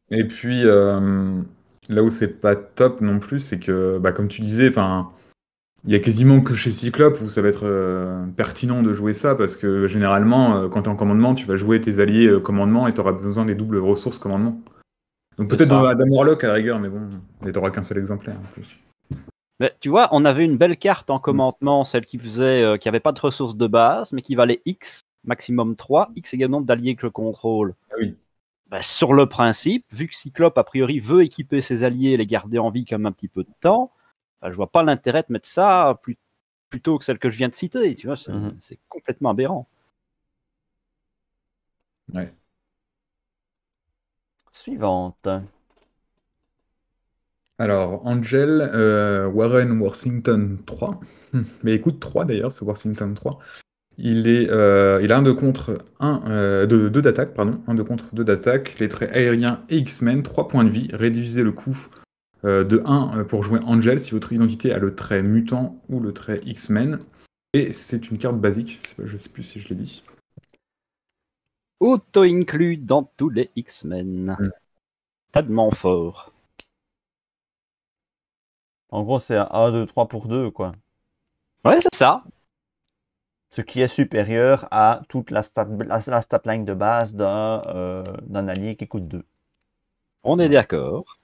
Et puis, là où c'est pas top non plus, c'est que, bah, comme tu disais, enfin. Il y a quasiment que chez Cyclope où ça va être euh, pertinent de jouer ça parce que généralement, quand tu es en commandement, tu vas jouer tes alliés commandement et tu auras besoin des doubles ressources commandement. Donc peut-être dans Warlock à la rigueur, mais bon, n'auras qu'un seul exemplaire en plus tu vois, on avait une belle carte en commandement, celle qui faisait, euh, qui avait pas de ressources de base, mais qui valait X, maximum 3, X égale nombre d'alliés que je contrôle. Ah bah, sur le principe, vu que Cyclope, a priori, veut équiper ses alliés et les garder en vie comme un petit peu de temps, je bah, je vois pas l'intérêt de mettre ça plutôt que celle que je viens de citer. Tu vois, c'est mhm. complètement aberrant. Suivante. Alors, Angel, euh, Warren Worthington 3, mais écoute 3 d'ailleurs, ce Worthington 3. Il, est, euh, il a un de contre 1, euh, de, d'attaque, pardon, un de contre 2 d'attaque, les traits aériens et X-Men, 3 points de vie, réduisez le coût de 1 pour jouer Angel si votre identité a le trait mutant ou le trait X-Men. Et c'est une carte basique, je sais plus si je l'ai dit. Auto-inclus dans tous les X-Men. Mmh. Tellement fort. En gros, c'est 1, 2, 3 pour 2, quoi. Ouais, c'est ça. Ce qui est supérieur à toute la stat, line de base d'un euh, allié qui coûte 2. On est d'accord.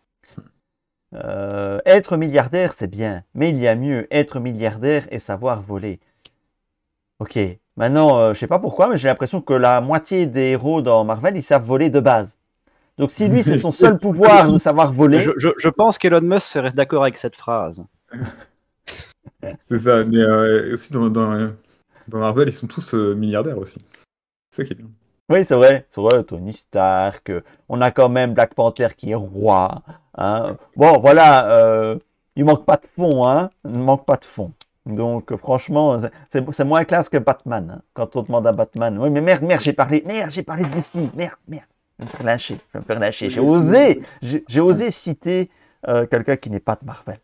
Euh, être milliardaire, c'est bien, mais il y a mieux. Être milliardaire et savoir voler. Ok, maintenant, je euh, je sais pas pourquoi, mais j'ai l'impression que la moitié des héros dans Marvel, ils savent voler de base. Donc si lui, c'est son seul pouvoir de savoir voler. Je, pense qu'Elon Musk serait d'accord avec cette phrase. c'est ça, mais euh, aussi dans, dans, Marvel, ils sont tous euh, milliardaires aussi. C'est ça qui est bien. Oui, c'est vrai. C'est vrai, Tony Stark. Euh, on a quand même Black Panther qui est roi. Hein. Bon, voilà. Il il manque pas de fond, hein. ne manque pas de fond. Donc, franchement, c'est moins classe que Batman. Hein, quand on demande à Batman. Oui, mais merde, merde, j'ai parlé. Merde, j'ai parlé de DC. Merde, merde. Je vais me je J'ai osé, j'ai osé citer euh, quelqu'un qui n'est pas de Marvel.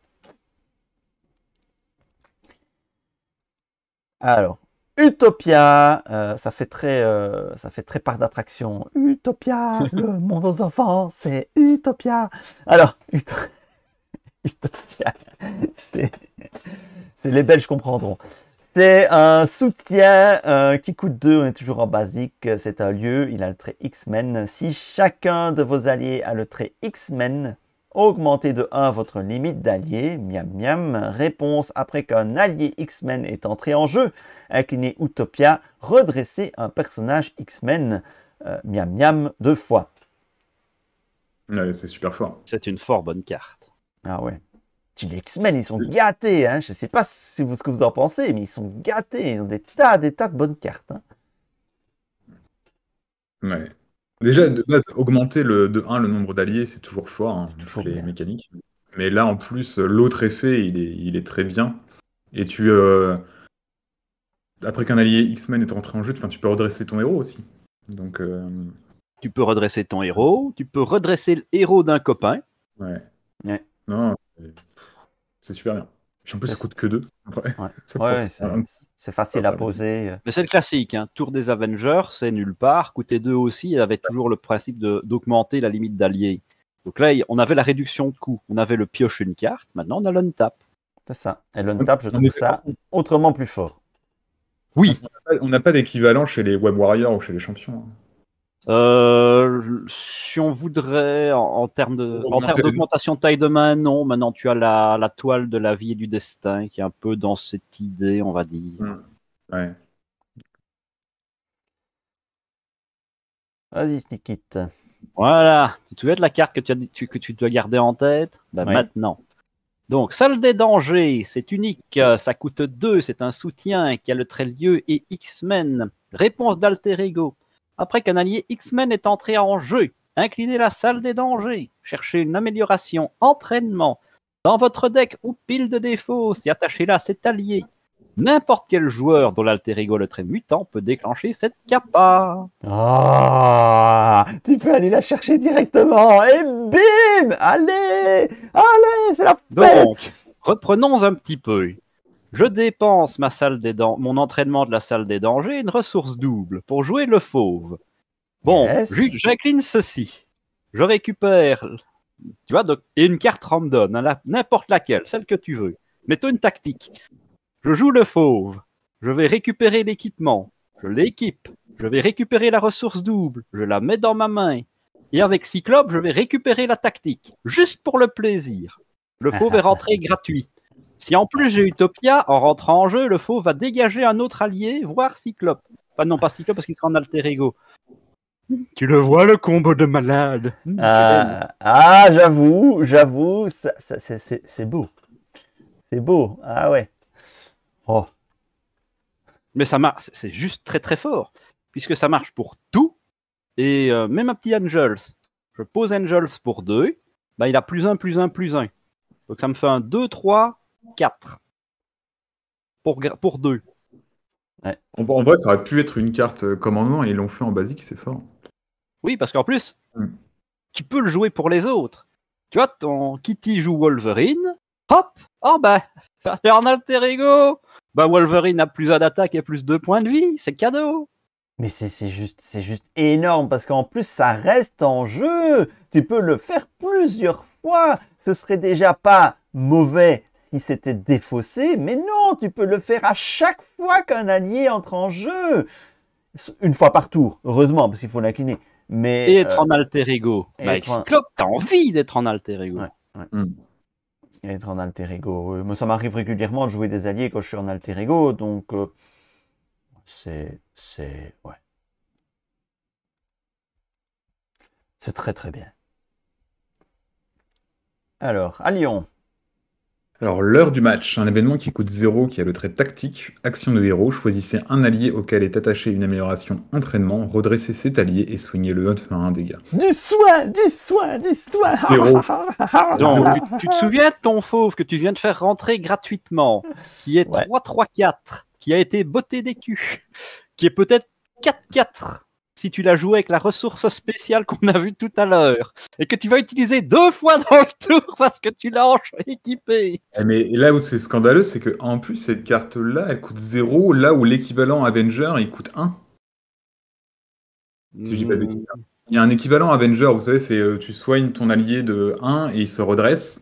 Alors, Utopia, euh, ça fait très, euh, ça fait très part d'attraction. Utopia, le monde aux enfants, c'est Utopia. Alors, Utopia, c'est, les Belges comprendront. C'est un soutien euh, qui coûte 2, on est toujours en basique, euh, c'est un lieu, il a le trait X-Men. Si chacun de vos alliés a le trait X-Men, augmentez de 1 votre limite d'alliés, miam miam. Réponse, après qu'un allié X-Men est entré en jeu, incliné Utopia, redressez un personnage X-Men, euh, miam miam, deux fois. c'est super fort. C'est une fort bonne carte. Ah ouais les X-Men, ils sont gâtés. Hein. Je ne sais pas ce que vous en pensez, mais ils sont gâtés. Ils ont des tas, des tas de bonnes cartes. Hein. Ouais. Déjà, augmenter le, de 1 le nombre d'alliés, c'est toujours fort, hein, toujours les mécaniques. Mais là, en plus, l'autre effet, il est, il est très bien. Et tu. Euh, après qu'un allié X-Men est entré en jeu, tu peux redresser ton héros aussi. Donc. Euh, tu peux redresser ton héros, tu peux redresser le héros d'un copain. Ouais. ouais. Non, c'est super bien. en plus, ça coûte que deux. c'est facile ah, à poser. Euh. Mais c'est le classique. Hein. Tour des Avengers, c'est nulle part. Coûter deux aussi. Il avait toujours le principe d'augmenter la limite d'alliés. Donc là, on avait la réduction de coût. On avait le pioche une carte. Maintenant, on a l'untap. C'est ça. Et l'untap, je trouve ça autrement plus fort. Oui. On n'a pas, d'équivalent chez les Web Warriors ou chez les champions. Hein. Euh, si on voudrait, en, termes d'augmentation de taille de main, non. Maintenant, tu as la, toile de la vie et du destin qui est un peu dans cette idée, on va dire. Hmm. Vas-y, Sneak Voilà. Tu te souviens de la carte que tu, as, que tu dois garder en tête ben, Maintenant. Donc, salle des dangers, c'est unique, ça coûte 2, c'est un soutien qui a le trait lieu et X-Men. Réponse d'Alter Ego après qu'un allié X-Men est entré en jeu. Inclinez la salle des dangers. Cherchez une amélioration, entraînement. Dans votre deck ou pile de défauts, et attachez-la à cet allié. N'importe quel joueur dont l'alter ego le trait mutant peut déclencher cette capa. Ah, tu peux aller la chercher directement et bim, allez, allez, c'est la fête. Donc, reprenons un petit peu. Je dépense ma salle des mon entraînement de la salle des dangers, une ressource double pour jouer le fauve. Bon, j'incline ceci. Je récupère, tu vois, et une carte random, hein, n'importe laquelle, celle que tu veux. Mets-toi une tactique. Je joue le fauve. Je vais récupérer l'équipement. Je l'équipe. Je vais récupérer la ressource double. Je la mets dans ma main. Et avec Cyclope, je vais récupérer la tactique. Juste pour le plaisir. Le fauve est rentré gratuit. Si en plus j'ai Utopia, en rentrant en jeu, le faux va dégager un autre allié, voire Cyclope. Pas non, pas Cyclope parce qu'il sera en alter ego. Tu le vois, le combo de malade. Hmm, ah, ah, j'avoue, j'avoue, c'est beau. C'est beau, ah ouais. Oh. Mais ça marche, c'est juste très très fort, puisque ça marche pour tout. Et euh, même un petit Angels, je pose Angels pour 2, bah, il a plus 1, plus 1, plus 1. Donc ça me fait un 2, 3, 4. Pour, pour 2. En, vrai, ça aurait pu être une carte euh, commandement et ils l'ont fait en basique, c'est fort. Oui, parce qu'en plus, hmm. tu peux le jouer pour les autres. Tu vois, ton Kitty joue Wolverine, hop, oh bah, c'est un alter ego. Bah, Wolverine a plus un d'attaque et plus de points de vie, c'est cadeau. Mais c'est juste, c'est juste énorme parce qu'en plus ça reste en jeu. Tu peux le faire plusieurs fois. Ce serait déjà pas mauvais il s'était défaussé, mais non, tu peux le faire à chaque fois qu'un allié entre en jeu. Une fois par tour, heureusement, parce qu'il faut l'incliner. Mais, et euh, être en alter ego. Bah, en... t'as envie d'être en alter ego. Hmm. être en alter ego. Euh, moi, ça m'arrive régulièrement de jouer des alliés quand je suis en alter ego, donc euh, c'est... c'est... ouais. C'est très très bien. Alors, à Lyon. Alors, l'heure du match, un événement qui coûte 0, qui a le trait tactique, action de héros, choisissez un allié auquel est attachée une amélioration entraînement, redressez cet allié et soignez le 1 enfin un dégât. Du soin, du soin, du soin ah, ah, ah, tu, te souviens de ton fauve que tu viens de faire rentrer gratuitement, qui est 3-3-4, qui a été botté des culs, qui est peut-être 4-4 si tu la joues avec la ressource spéciale qu'on a vue tout à l'heure et que tu vas utiliser deux fois dans le tour parce que tu l'as équipé. Eh, mais là où c'est scandaleux, c'est qu'en plus cette carte-là, elle coûte zéro, là où l'équivalent Avenger, il coûte 1. Hmm. il y a un équivalent Avenger, vous savez, c'est euh, tu soignes ton allié de 1 et il se redresse.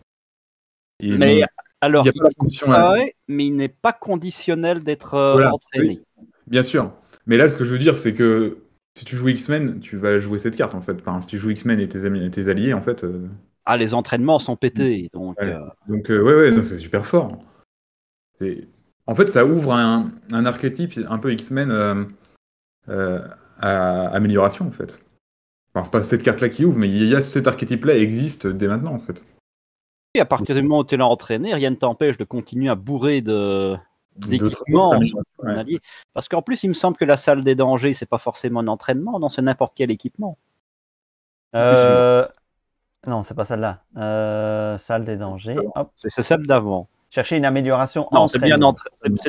mais alors, il mais il n'est pas conditionnel d'être euh, entraîné. bien sûr. Mais là, ce que je veux dire, c'est que si tu joues X-Men, tu vas jouer cette carte en fait. Enfin, si tu joues X-Men et tes, alliés, en fait. Euh, ah, les entraînements sont pétés. Donc, donc ouais, euh, euh, ouais c'est super fort. En fait, ça ouvre un, archétype un peu X-Men à amélioration en fait. Enfin, c'est pas cette carte-là qui ouvre, mais il y a cet archétype-là existe dès maintenant en fait. Et à partir du moment où tu l'as entraîné, rien ne t'empêche de continuer à bourrer de, d'équipement Parce qu'en plus, il me semble que la salle des dangers, c'est pas forcément un entraînement, non, c'est n'importe quel équipement. Euh, non, c'est pas celle-là. Euh, salle des dangers. C'est celle d'avant. Chercher une amélioration c'est bien,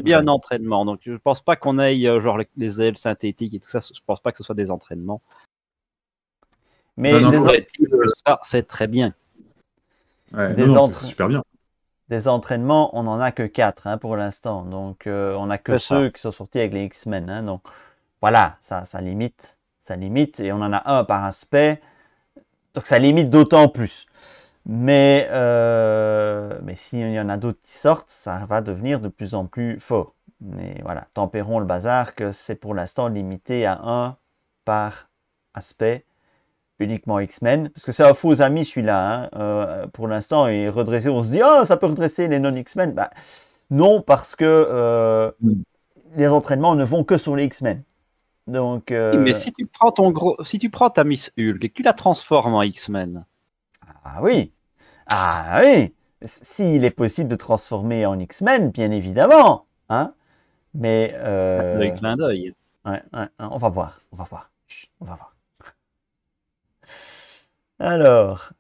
bien, un entraînement. Donc, je pense pas qu'on aille euh, genre les ailes synthétiques et tout ça. Je pense pas que ce soit des entraînements. Mais ça, c'est très bien. des, super bien des entraînements, on n'en a que 4 hein, pour l'instant. Donc, euh, on n'a que ceux qui sont sortis avec les X-Men. Hein. donc, voilà, ça, ça limite. Ça limite. Et on en a un par aspect. Donc, ça limite d'autant plus. Mais, euh, mais s'il y en a d'autres qui sortent, ça va devenir de plus en plus fort. Mais voilà, tempérons le bazar que c'est pour l'instant limité à un par aspect uniquement X-Men, parce que c'est un faux ami celui-là, hein. euh, pour l'instant, et redresser on se dit, oh, ça peut redresser les non-X-Men. Bah, non, parce que euh, les entraînements ne vont que sur les X-Men. Donc, euh, Mais si tu, prends ton gros... si tu prends ta Miss Hulk et que tu la transformes en X-Men. Ah oui Ah oui S'il est possible de transformer en X-Men, bien évidemment hein Mais. Euh... clin d'œil. Ouais, on va voir, on va voir. on va voir. Alors,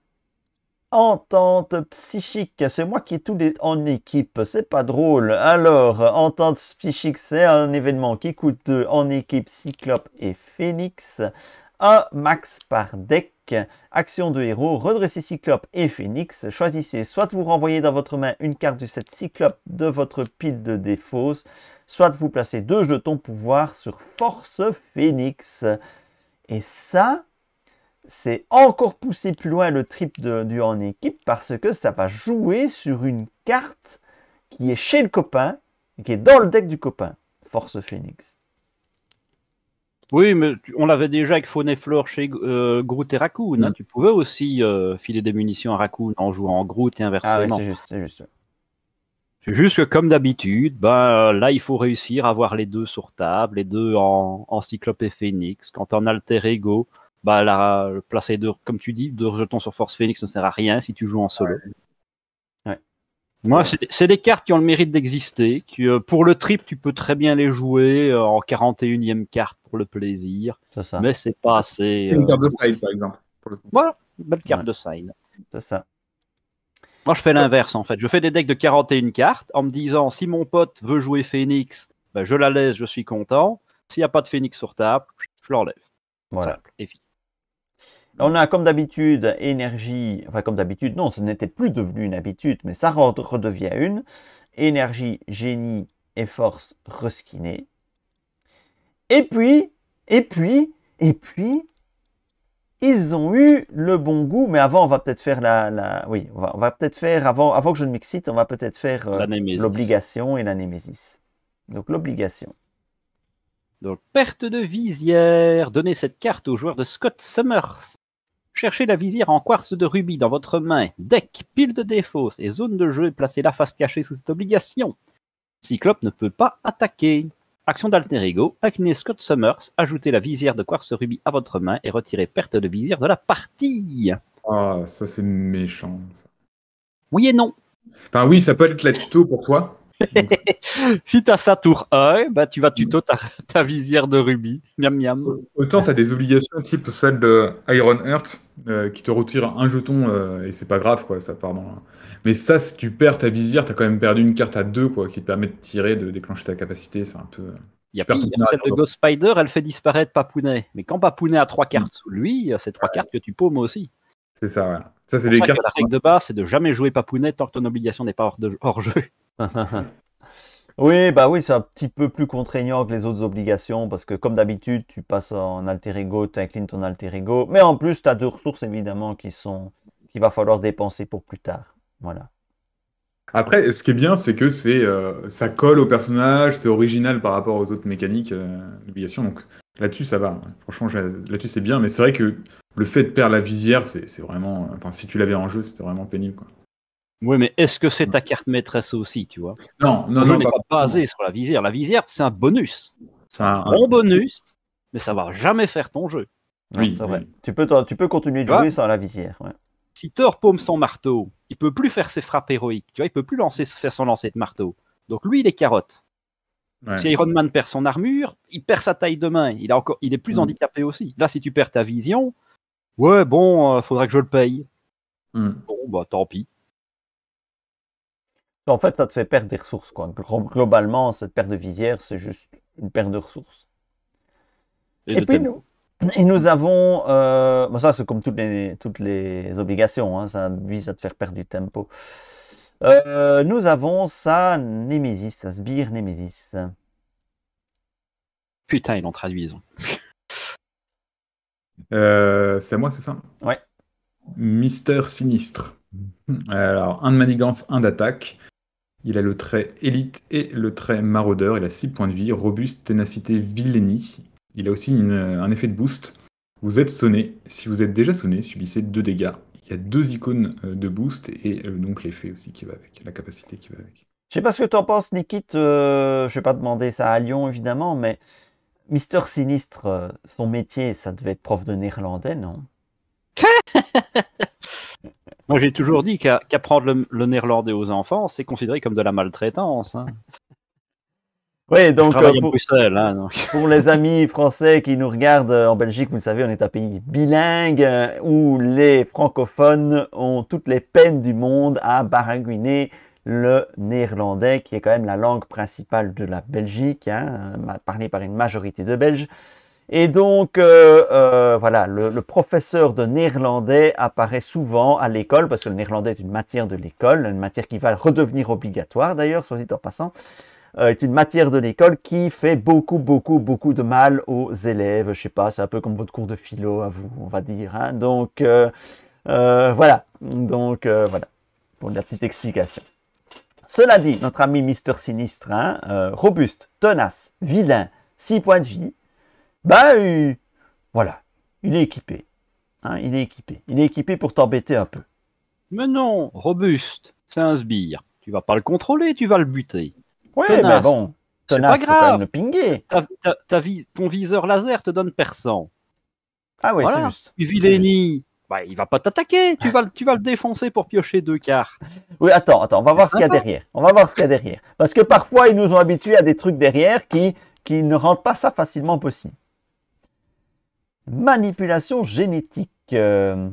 entente psychique. C'est moi qui ai tout en équipe. C'est pas drôle. Alors, entente psychique, c'est un événement qui coûte 2 en équipe Cyclope et Phénix. 1 max par deck. Action de héros, redressez Cyclope et Phénix. Choisissez soit vous renvoyez dans votre main une carte du set Cyclope de votre pile de défauts, soit vous placez deux jetons pouvoir sur Force Phénix. Et ça, c'est encore pousser plus loin le trip du en équipe parce que ça va jouer sur une carte qui est chez le copain et qui est dans le deck du copain, Force Phoenix. Oui, mais on l'avait déjà avec Faune et Flore chez euh, Groot et Raccoon. Hein. Mm. Tu pouvais aussi euh, filer des munitions à Raccoon en jouant en Groot et ah inversement. c'est juste, que comme d'habitude, ben, là il faut réussir à avoir les deux sur table, les deux en, en Cyclope et Phoenix. Quand on Alter Ego, bah, la, placer de comme tu dis, deux jetons sur Force Phoenix ne sert à rien si tu joues en solo. Moi, c'est des cartes qui ont le mérite d'exister. Euh, pour le trip, tu peux très bien les jouer euh, en 41e carte pour le plaisir. Ça. Mais c'est pas assez. une carte de euh, sign, par exemple. Voilà, une belle carte de sign. ça. Moi, je fais l'inverse en fait. Je fais des decks de 41 cartes en me disant si mon pote veut jouer Phoenix, ben, je la laisse, je suis content. S'il n'y a pas de Phoenix sur table, je l'enlève. Voilà. Simple, on a comme d'habitude énergie, enfin comme d'habitude, non, ce n'était plus devenu une habitude, mais ça redevient une. Énergie, génie et force reskinée. Et puis, et puis, et puis, ils ont eu le bon goût, mais avant, on va peut-être faire la, oui, on va, peut-être faire, avant, avant que je ne m'excite, on va peut-être faire euh, l'obligation et la némésis. Donc l'obligation. Donc perte de visière. Donnez cette carte au joueur de Scott Summers Cherchez la visière en quartz de rubis dans votre main. Deck, pile de défauts et zone de jeu et placez-la face cachée sous cette obligation. Cyclope ne peut pas attaquer. Action d'alter ego, Agnes Scott Summers, ajoutez la visière de quartz rubis à votre main et retirez perte de visière de la partie. Ah, ça c'est méchant. Oui et non. Enfin oui, ça peut être la tuto pour toi. si t'as ça tour 1, bah, tu vas tuto ta, ta visière de rubis. Miam miam. Autant t'as des obligations type celle de Iron euh, qui te retire un jeton euh, et c'est pas grave quoi, ça part dans. Mais ça, si tu perds ta visière, t'as quand même perdu une carte à deux quoi, qui te permet de tirer, de déclencher ta capacité. C'est un peu. Euh, il y a personne celle de Ghost Spider, elle fait disparaître Papounet. Mais quand Papounet a trois cartes sous lui, c'est trois cartes que tu paumes aussi. C'est ça. Ça, c'est des cartes. la règle de base, c'est de jamais jouer Papounet tant que ton obligation n'est pas hors jeu. Oui, bah oui, c'est un petit peu plus contraignant que les autres obligations parce que comme d'habitude, tu passes en alter ego, tu inclines ton alter ego, mais en plus, tu as deux ressources évidemment qui sont qu'il va falloir dépenser pour plus tard. Voilà. Après, ce qui est bien, c'est que c'est euh, ça colle au personnage, c'est original par rapport aux autres mécaniques l'obligation. Euh, Donc là-dessus, ça va. Hein. Franchement, là-dessus, c'est bien, mais c'est vrai que le fait de perdre la visière, c'est vraiment. Enfin, si tu l'avais en jeu, c'était vraiment pénible. Quoi. Oui, mais est-ce que c'est mm. ta carte maîtresse aussi, tu vois Non, non, le n'est bah, pas, basé sur la visière. La visière, c'est un bonus. C'est un, bon bonus, mais ça va jamais faire ton jeu. Oui, c'est vrai. Tu, peux, tu peux continuer de jouer sans la visière. Si Thor paume son marteau, il peut plus faire ses frappes héroïques. Tu vois, il peut plus lancer, faire son lancer de marteau. Donc lui, il est carotte. Si Iron Man perd son armure, il perd sa taille de main. Il, a encore, il est plus mm. handicapé aussi. Là, si tu perds ta vision, ouais, bon, euh, faudra que je le paye. Mm. Bon, bah tant pis. En fait, ça te fait perdre des ressources. Quoi. Globalement, cette perte de visière, c'est juste une perte de ressources. Et, puis nous, et nous avons, euh, ça c'est comme toutes les, toutes les obligations, hein, ça vise à te faire perdre du tempo. Euh, nous avons sa Némésis, sa sbire Némésis. Putain, ils l'ont traduit, ils ont. Euh, c'est moi, c'est ça Ouais. Mister Sinistre. Alors, un de manigance, un d'attaque. Il a le trait élite et le trait maraudeur. Il a 6 points de vie, robuste, ténacité, vilainie. Il a aussi un effet de boost. Vous êtes sonné. Si vous êtes déjà sonné, subissez 2 dégâts. Il y a deux icônes euh, de boost et euh, donc l'effet aussi qui va avec, la capacité qui va avec. Je sais pas ce que tu en penses, Nikit. Euh, je vais pas demander ça à Lyon, évidemment, mais Mister Sinistre, son métier, ça devait être prof de néerlandais, non Moi, j'ai toujours dit qu'apprendre le, néerlandais aux enfants, c'est considéré comme de la maltraitance. Hein. Oui, donc, euh, hein, pour, les amis français qui nous regardent euh, en Belgique, vous le savez, on est un pays bilingue euh, où les francophones ont toutes les peines du monde à baragouiner le néerlandais, qui est quand même la langue principale de la Belgique, hein, parlée par une majorité de Belges. Et donc, euh, euh, voilà, le, professeur de néerlandais apparaît souvent à l'école, parce que le néerlandais est une matière de l'école, une matière qui va redevenir obligatoire d'ailleurs, soit dit en passant, euh, est une matière de l'école qui fait beaucoup, beaucoup, beaucoup de mal aux élèves. Je sais pas, c'est un peu comme votre cours de philo à vous, on va dire. Hein. Donc, voilà. Donc, voilà, pour la petite explication. Cela dit, notre ami Mister Sinistre, hein, robuste, tenace, vilain, six points de vie, ben, voilà, il est équipé. Hein, il est équipé. Il est équipé pour t'embêter un peu. Mais non, robuste, c'est un sbire. Tu vas pas le contrôler, tu vas le buter. Oui, mais bon, c'est pas grave. le ton viseur laser te donne perçant. Ah oui, c'est juste. Bah, il va pas t'attaquer, tu vas, tu vas le défoncer pour piocher deux cartes. Oui, attends, attends, on va voir ce qu'il y a derrière. On va voir ce qu'il a derrière. Parce que parfois, ils nous ont habitués à des trucs derrière qui, qui ne rendent pas ça facilement possible. Manipulation génétique. Euh,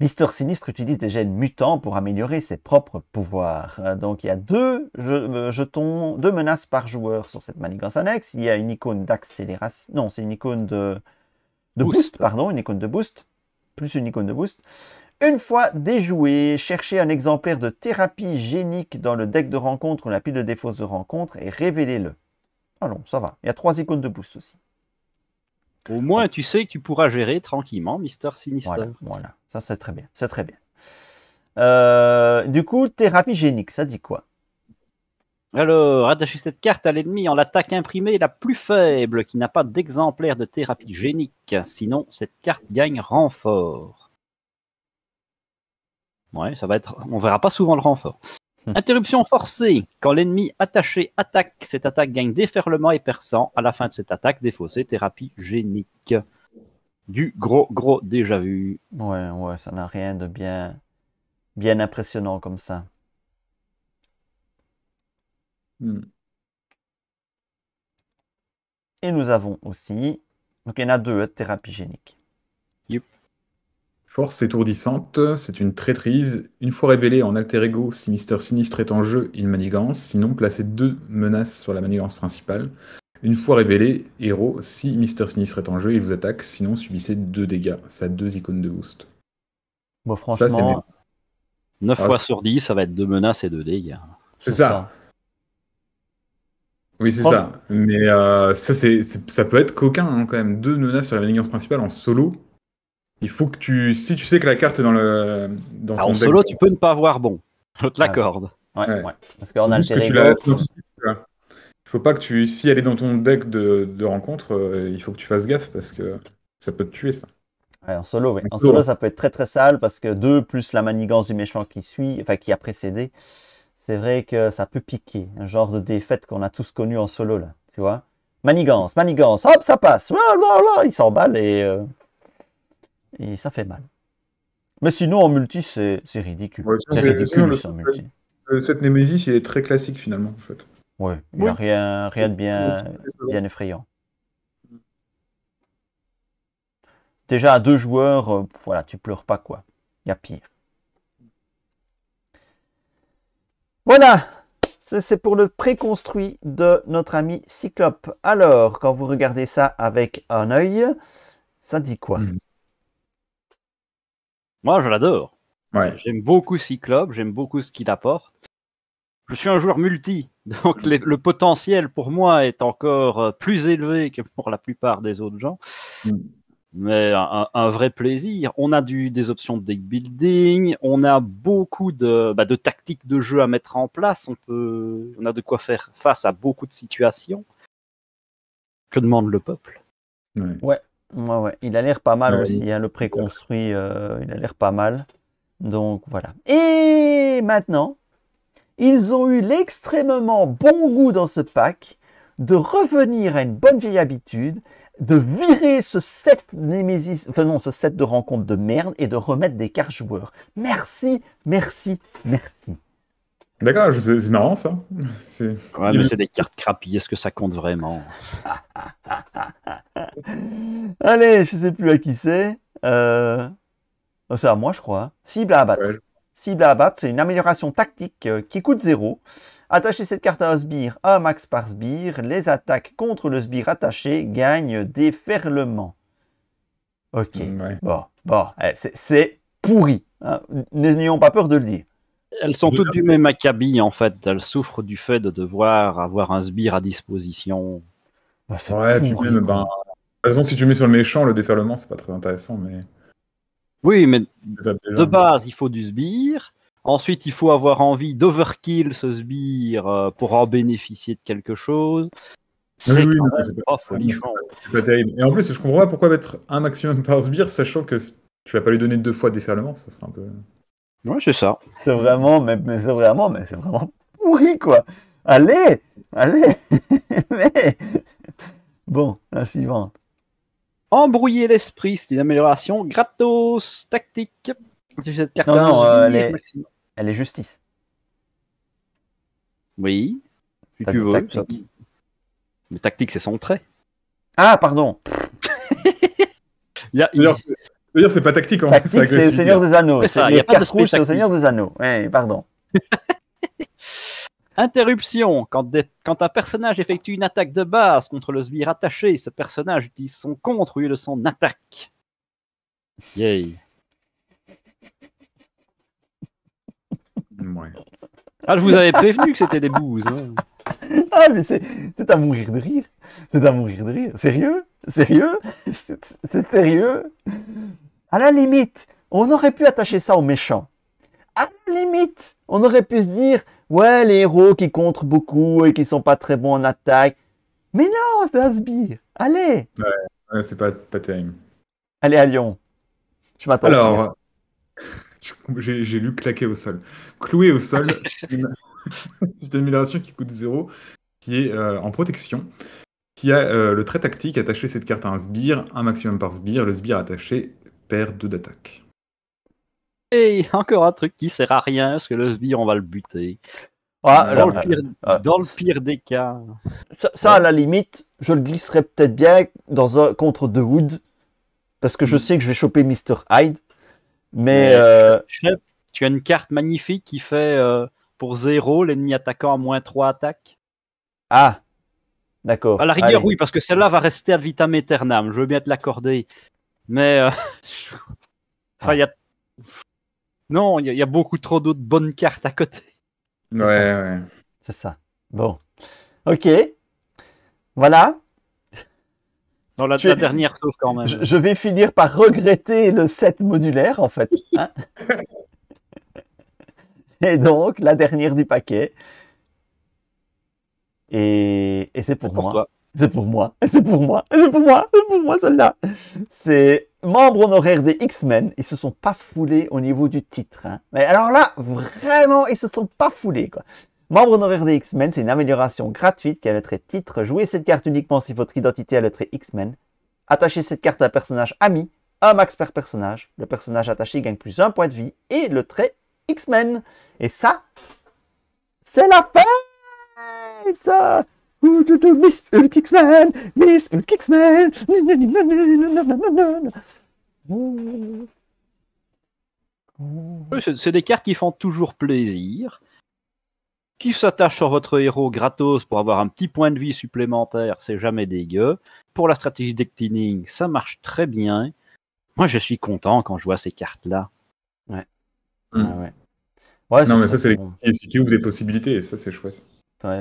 Mr Sinistre utilise des gènes mutants pour améliorer ses propres pouvoirs. Euh, donc il y a deux euh, jetons, deux menaces par joueur sur cette manigance annexe. Il y a une icône d'accélération, non c'est une icône de, boost. pardon, une icône de boost, plus une icône de boost. Une fois déjoué, cherchez un exemplaire de thérapie génique dans le deck de rencontre ou la pile de défauts de rencontre et révélez-le. Ah non, ça va. Il y a trois icônes de boost aussi. Au moins, tu sais que tu pourras gérer tranquillement Mister Sinister. Voilà, ça c'est très bien. C'est très bien. Euh, du coup, thérapie génique, ça dit quoi alors, attacher cette carte à l'ennemi en l'attaque imprimée la plus faible qui n'a pas d'exemplaire de thérapie génique. Sinon, cette carte gagne renfort. Ouais, ça va être. On verra pas souvent le renfort. Interruption forcée. Quand l'ennemi attaché attaque, cette attaque gagne déferlement et perçant. À la fin de cette attaque, défaussée, thérapie génique. Du gros, gros déjà vu. Ouais, ouais, ça n'a rien de bien, bien impressionnant comme ça. Hmm. Et nous avons aussi. Donc il y en a deux, hein, thérapie génique. Yep. Force étourdissante, c'est une traîtrise. Une fois révélée en alter ego, si Mister Sinistre est en jeu, il manigance. Sinon, placez deux menaces sur la manigance principale. Une fois révélé héros, si Mister Sinistre est en jeu, il vous attaque. Sinon, subissez deux dégâts. Ça a deux icônes de boost. franchement, 9 ah, fois sur 10, ça va être deux menaces et deux dégâts. C'est ça. Oui, c'est ça. Mais euh, ça, peut être coquin hein, quand même. Deux menaces sur la manigance principale en solo il faut que tu. Si tu sais que la carte est dans le. Dans ah, en solo, tu peux ne pas avoir bon. Je te ah. l'accorde. Ouais, ouais. Parce qu'on a le il faut pas que tu. Si elle est dans ton deck de, rencontre, euh, il faut que tu fasses gaffe parce que ça peut te tuer ça. Ouais, en solo, oui. En solo, ça peut être très très sale parce que 2 plus la manigance du méchant qui suit, enfin qui a précédé, c'est vrai que ça peut piquer. Un genre de défaite qu'on a tous connu en solo là, tu vois. Manigance, manigance, hop, ça passe. Il s'emballe et. Euh, et ça fait mal. Mais sinon, en multi, c'est ridicule. c'est ridicule, en multi. Euh, cette Nemesis, il est très classique, finalement, en fait. Ouais, il n'y a rien, rien de bien, bien effrayant. Déjà, à deux joueurs, euh, voilà, tu pleures pas, quoi. Il y a pire. Voilà, c'est pour le préconstruit de notre ami Cyclope. Alors, quand vous regardez ça avec un œil, ça dit quoi hmm. Moi, je l'adore. Ouais. J'aime beaucoup Cyclope, j'aime beaucoup ce qu'il apporte. Je suis un joueur multi, donc le potentiel pour moi est encore euh, plus élevé que pour la plupart des autres gens. Mm. Mais un, vrai plaisir. On a des options de deck building, on a beaucoup de, bah, de tactiques de jeu à mettre en place, on, peut, on a de quoi faire face à beaucoup de situations. Que demande le peuple Ouais. Ouais, Il a l'air pas mal aussi, hein, le préconstruit, euh, il a l'air pas mal. Donc voilà. Et maintenant, ils ont eu l'extrêmement bon goût dans ce pack de revenir à une bonne vieille habitude, de virer ce set ce set de rencontres de merde et de remettre des cartes joueurs. Merci, merci, merci. D'accord, c'est marrant ça. mais c'est des cartes crapies, est-ce que ça compte vraiment Allez, je sais plus à qui c'est. Euh, oh, c'est à moi, je crois. Cible à abattre. Cible à abattre, c'est une amélioration tactique euh, qui coûte zéro. Attachez cette carte à un sbire, un max par sbire. Les attaques contre le sbire attaché gagnent des ferlements. Ok, mm, bon, bon, eh, c'est pourri. Hein. N'ayons pas peur de le dire. Elles sont toutes du même acabit, en fait. Elles souffrent du fait de devoir avoir un sbire à disposition. Bah, ouais, puis même, ben, de toute façon, si tu mets sur le méchant, le déferlement, c'est pas très intéressant, mais. Oui, mais de base, il faut du sbire. Ensuite, il faut avoir envie d'overkill ce sbire euh, pour en bénéficier de quelque chose. C'est oui, pas, pas, terrible. Et en plus, je comprends pas pourquoi mettre un maximum par sbire, sachant que tu vas pas lui donner deux fois déferlement, ça c'est un peu. Ouais, c'est ça. C'est vraiment, mais, c'est vraiment, mais c'est vraiment pourri, quoi. Allez, allez. mais... Bon, la suivante. Embrouiller l'esprit, c'est une amélioration gratos, tactique. Cette carte non, euh, elle, est... justice. Oui. tu Tactique. Mais tactique, c'est son trait. Ah, pardon. il y a, c'est pas tactique en hein, fait. C'est Seigneur des Anneaux. Il n'y a pas de au Seigneur des Anneaux. pardon. Interruption. Quand, Quand, un personnage effectue une attaque de base contre le sbire attaché, ce personnage utilise son contre au lieu de son attaque. Yay. je ah, vous avais prévenu que c'était des bouses. Hein. Ah, mais c'est à mourir de rire. C'est à mourir de rire. Sérieux Sérieux C'est sérieux à la limite, on aurait pu attacher ça aux méchants. À la limite, on aurait pu se dire, ouais, les héros qui contre beaucoup et qui sont pas très bons en attaque. Mais non, c'est sbire. Allez. Ouais, c'est pas, pas terrible. Allez à Lyon. Je m'attends. Alors, j'ai lu claquer au sol. cloué au sol, c'est une amélioration qui coûte zéro, qui est euh, en protection, qui a euh, le trait tactique attacher cette carte à un sbire, un maximum par sbire, le sbire attaché perd 2 d'attaque. Et encore un truc qui sert à rien, parce que le sbire, on va le buter. Ah, ah. dans, le pire, des cas. Ça, à la limite, je le glisserai peut-être bien dans un, contre The Wood, parce que je hmm. sais que je vais choper Mr. Hyde. Mais. Euh, tu as une carte magnifique qui fait euh, pour 0 l'ennemi attaquant à moins 3 attaques. Ah! D'accord. À la rigueur, oui, parce que celle-là va rester à vitam aeternam. Je veux bien te l'accorder. Mais euh, ah. il y a non, il y, a beaucoup trop d'autres bonnes cartes à côté. Ouais, ouais. C'est ça. Bon, ok, voilà. Dans la, dernière quand même. Je, vais finir par regretter le set modulaire en fait. Hein. Et donc la dernière du paquet. Et, c'est pour, moi. C'est pour moi, c'est pour moi, c'est pour moi, c'est pour moi celle-là. C'est membre honoraire des X-Men. Ils se sont pas foulés au niveau du titre. Hein. Mais alors là, vraiment, ils se sont pas foulés. Quoi. Membre honoraire des X-Men, c'est une amélioration gratuite qui a le trait titre. Jouez cette carte uniquement si votre identité a le trait X-Men. Attachez cette carte à un personnage ami, un max par personnage. Le personnage attaché gagne plus un point de vie et le trait X-Men. Et ça, c'est la fête Miss c'est des cartes qui font toujours plaisir, qui s'attachent sur votre héros gratos pour avoir un petit point de vie supplémentaire, c'est jamais dégueu. Pour la stratégie dectining, ça marche très bien. Moi, je suis content quand je vois ces cartes-là. Ouais. ouais. non, mais ça, c'est qui des possibilités, et ça, c'est chouette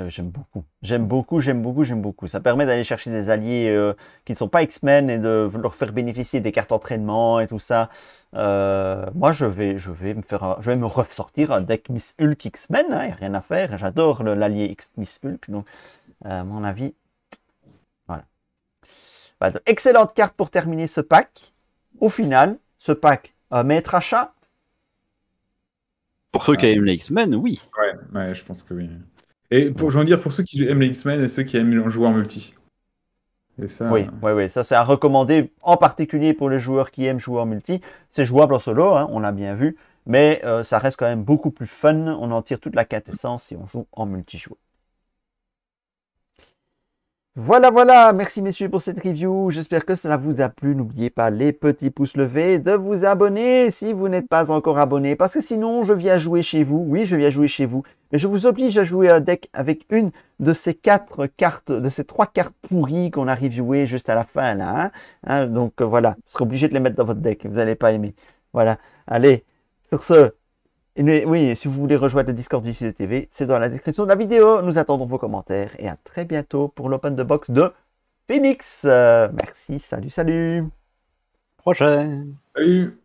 j'aime beaucoup. J'aime beaucoup, j'aime beaucoup, j'aime beaucoup. Ça permet d'aller chercher des alliés euh, qui ne sont pas X-Men et de leur faire bénéficier des cartes entraînement et tout ça. Euh, moi, je vais, je vais me faire, je vais me ressortir un deck Miss Hulk X-Men. Il hein, a rien à faire. J'adore l'allié Miss Hulk. Donc, euh, à mon avis, voilà. Bah, excellente carte pour terminer ce pack. Au final, ce pack, euh, maître achat. Pour ceux qui aiment les X-Men, oui. ouais, je pense que oui. Et pour, dire pour ceux qui aiment les X-Men et ceux qui aiment jouer en multi. oui, ça c'est à recommander en particulier pour les joueurs qui aiment jouer en multi. C'est jouable en solo, hein, on l'a bien vu, mais euh, ça reste quand même beaucoup plus fun. On en tire toute la quintessence si on joue en multijoueur. Voilà, voilà, merci messieurs pour cette review, j'espère que cela vous a plu, n'oubliez pas les petits pouces levés, de vous abonner si vous n'êtes pas encore abonné, parce que sinon je viens jouer chez vous, oui je viens jouer chez vous, mais je vous oblige à jouer un deck avec une de ces quatre cartes, de ces trois cartes pourries qu'on a reviewé juste à la fin là, hein. Hein, donc euh, voilà, vous serez obligé de les mettre dans votre deck, vous n'allez pas aimer, voilà, allez, sur ce, et oui, si vous voulez rejoindre le Discord du TV, c'est dans la description de la vidéo. Nous attendons vos commentaires et à très bientôt pour l'Open de Box de Phoenix. Euh, merci, salut, salut. Prochain. Salut.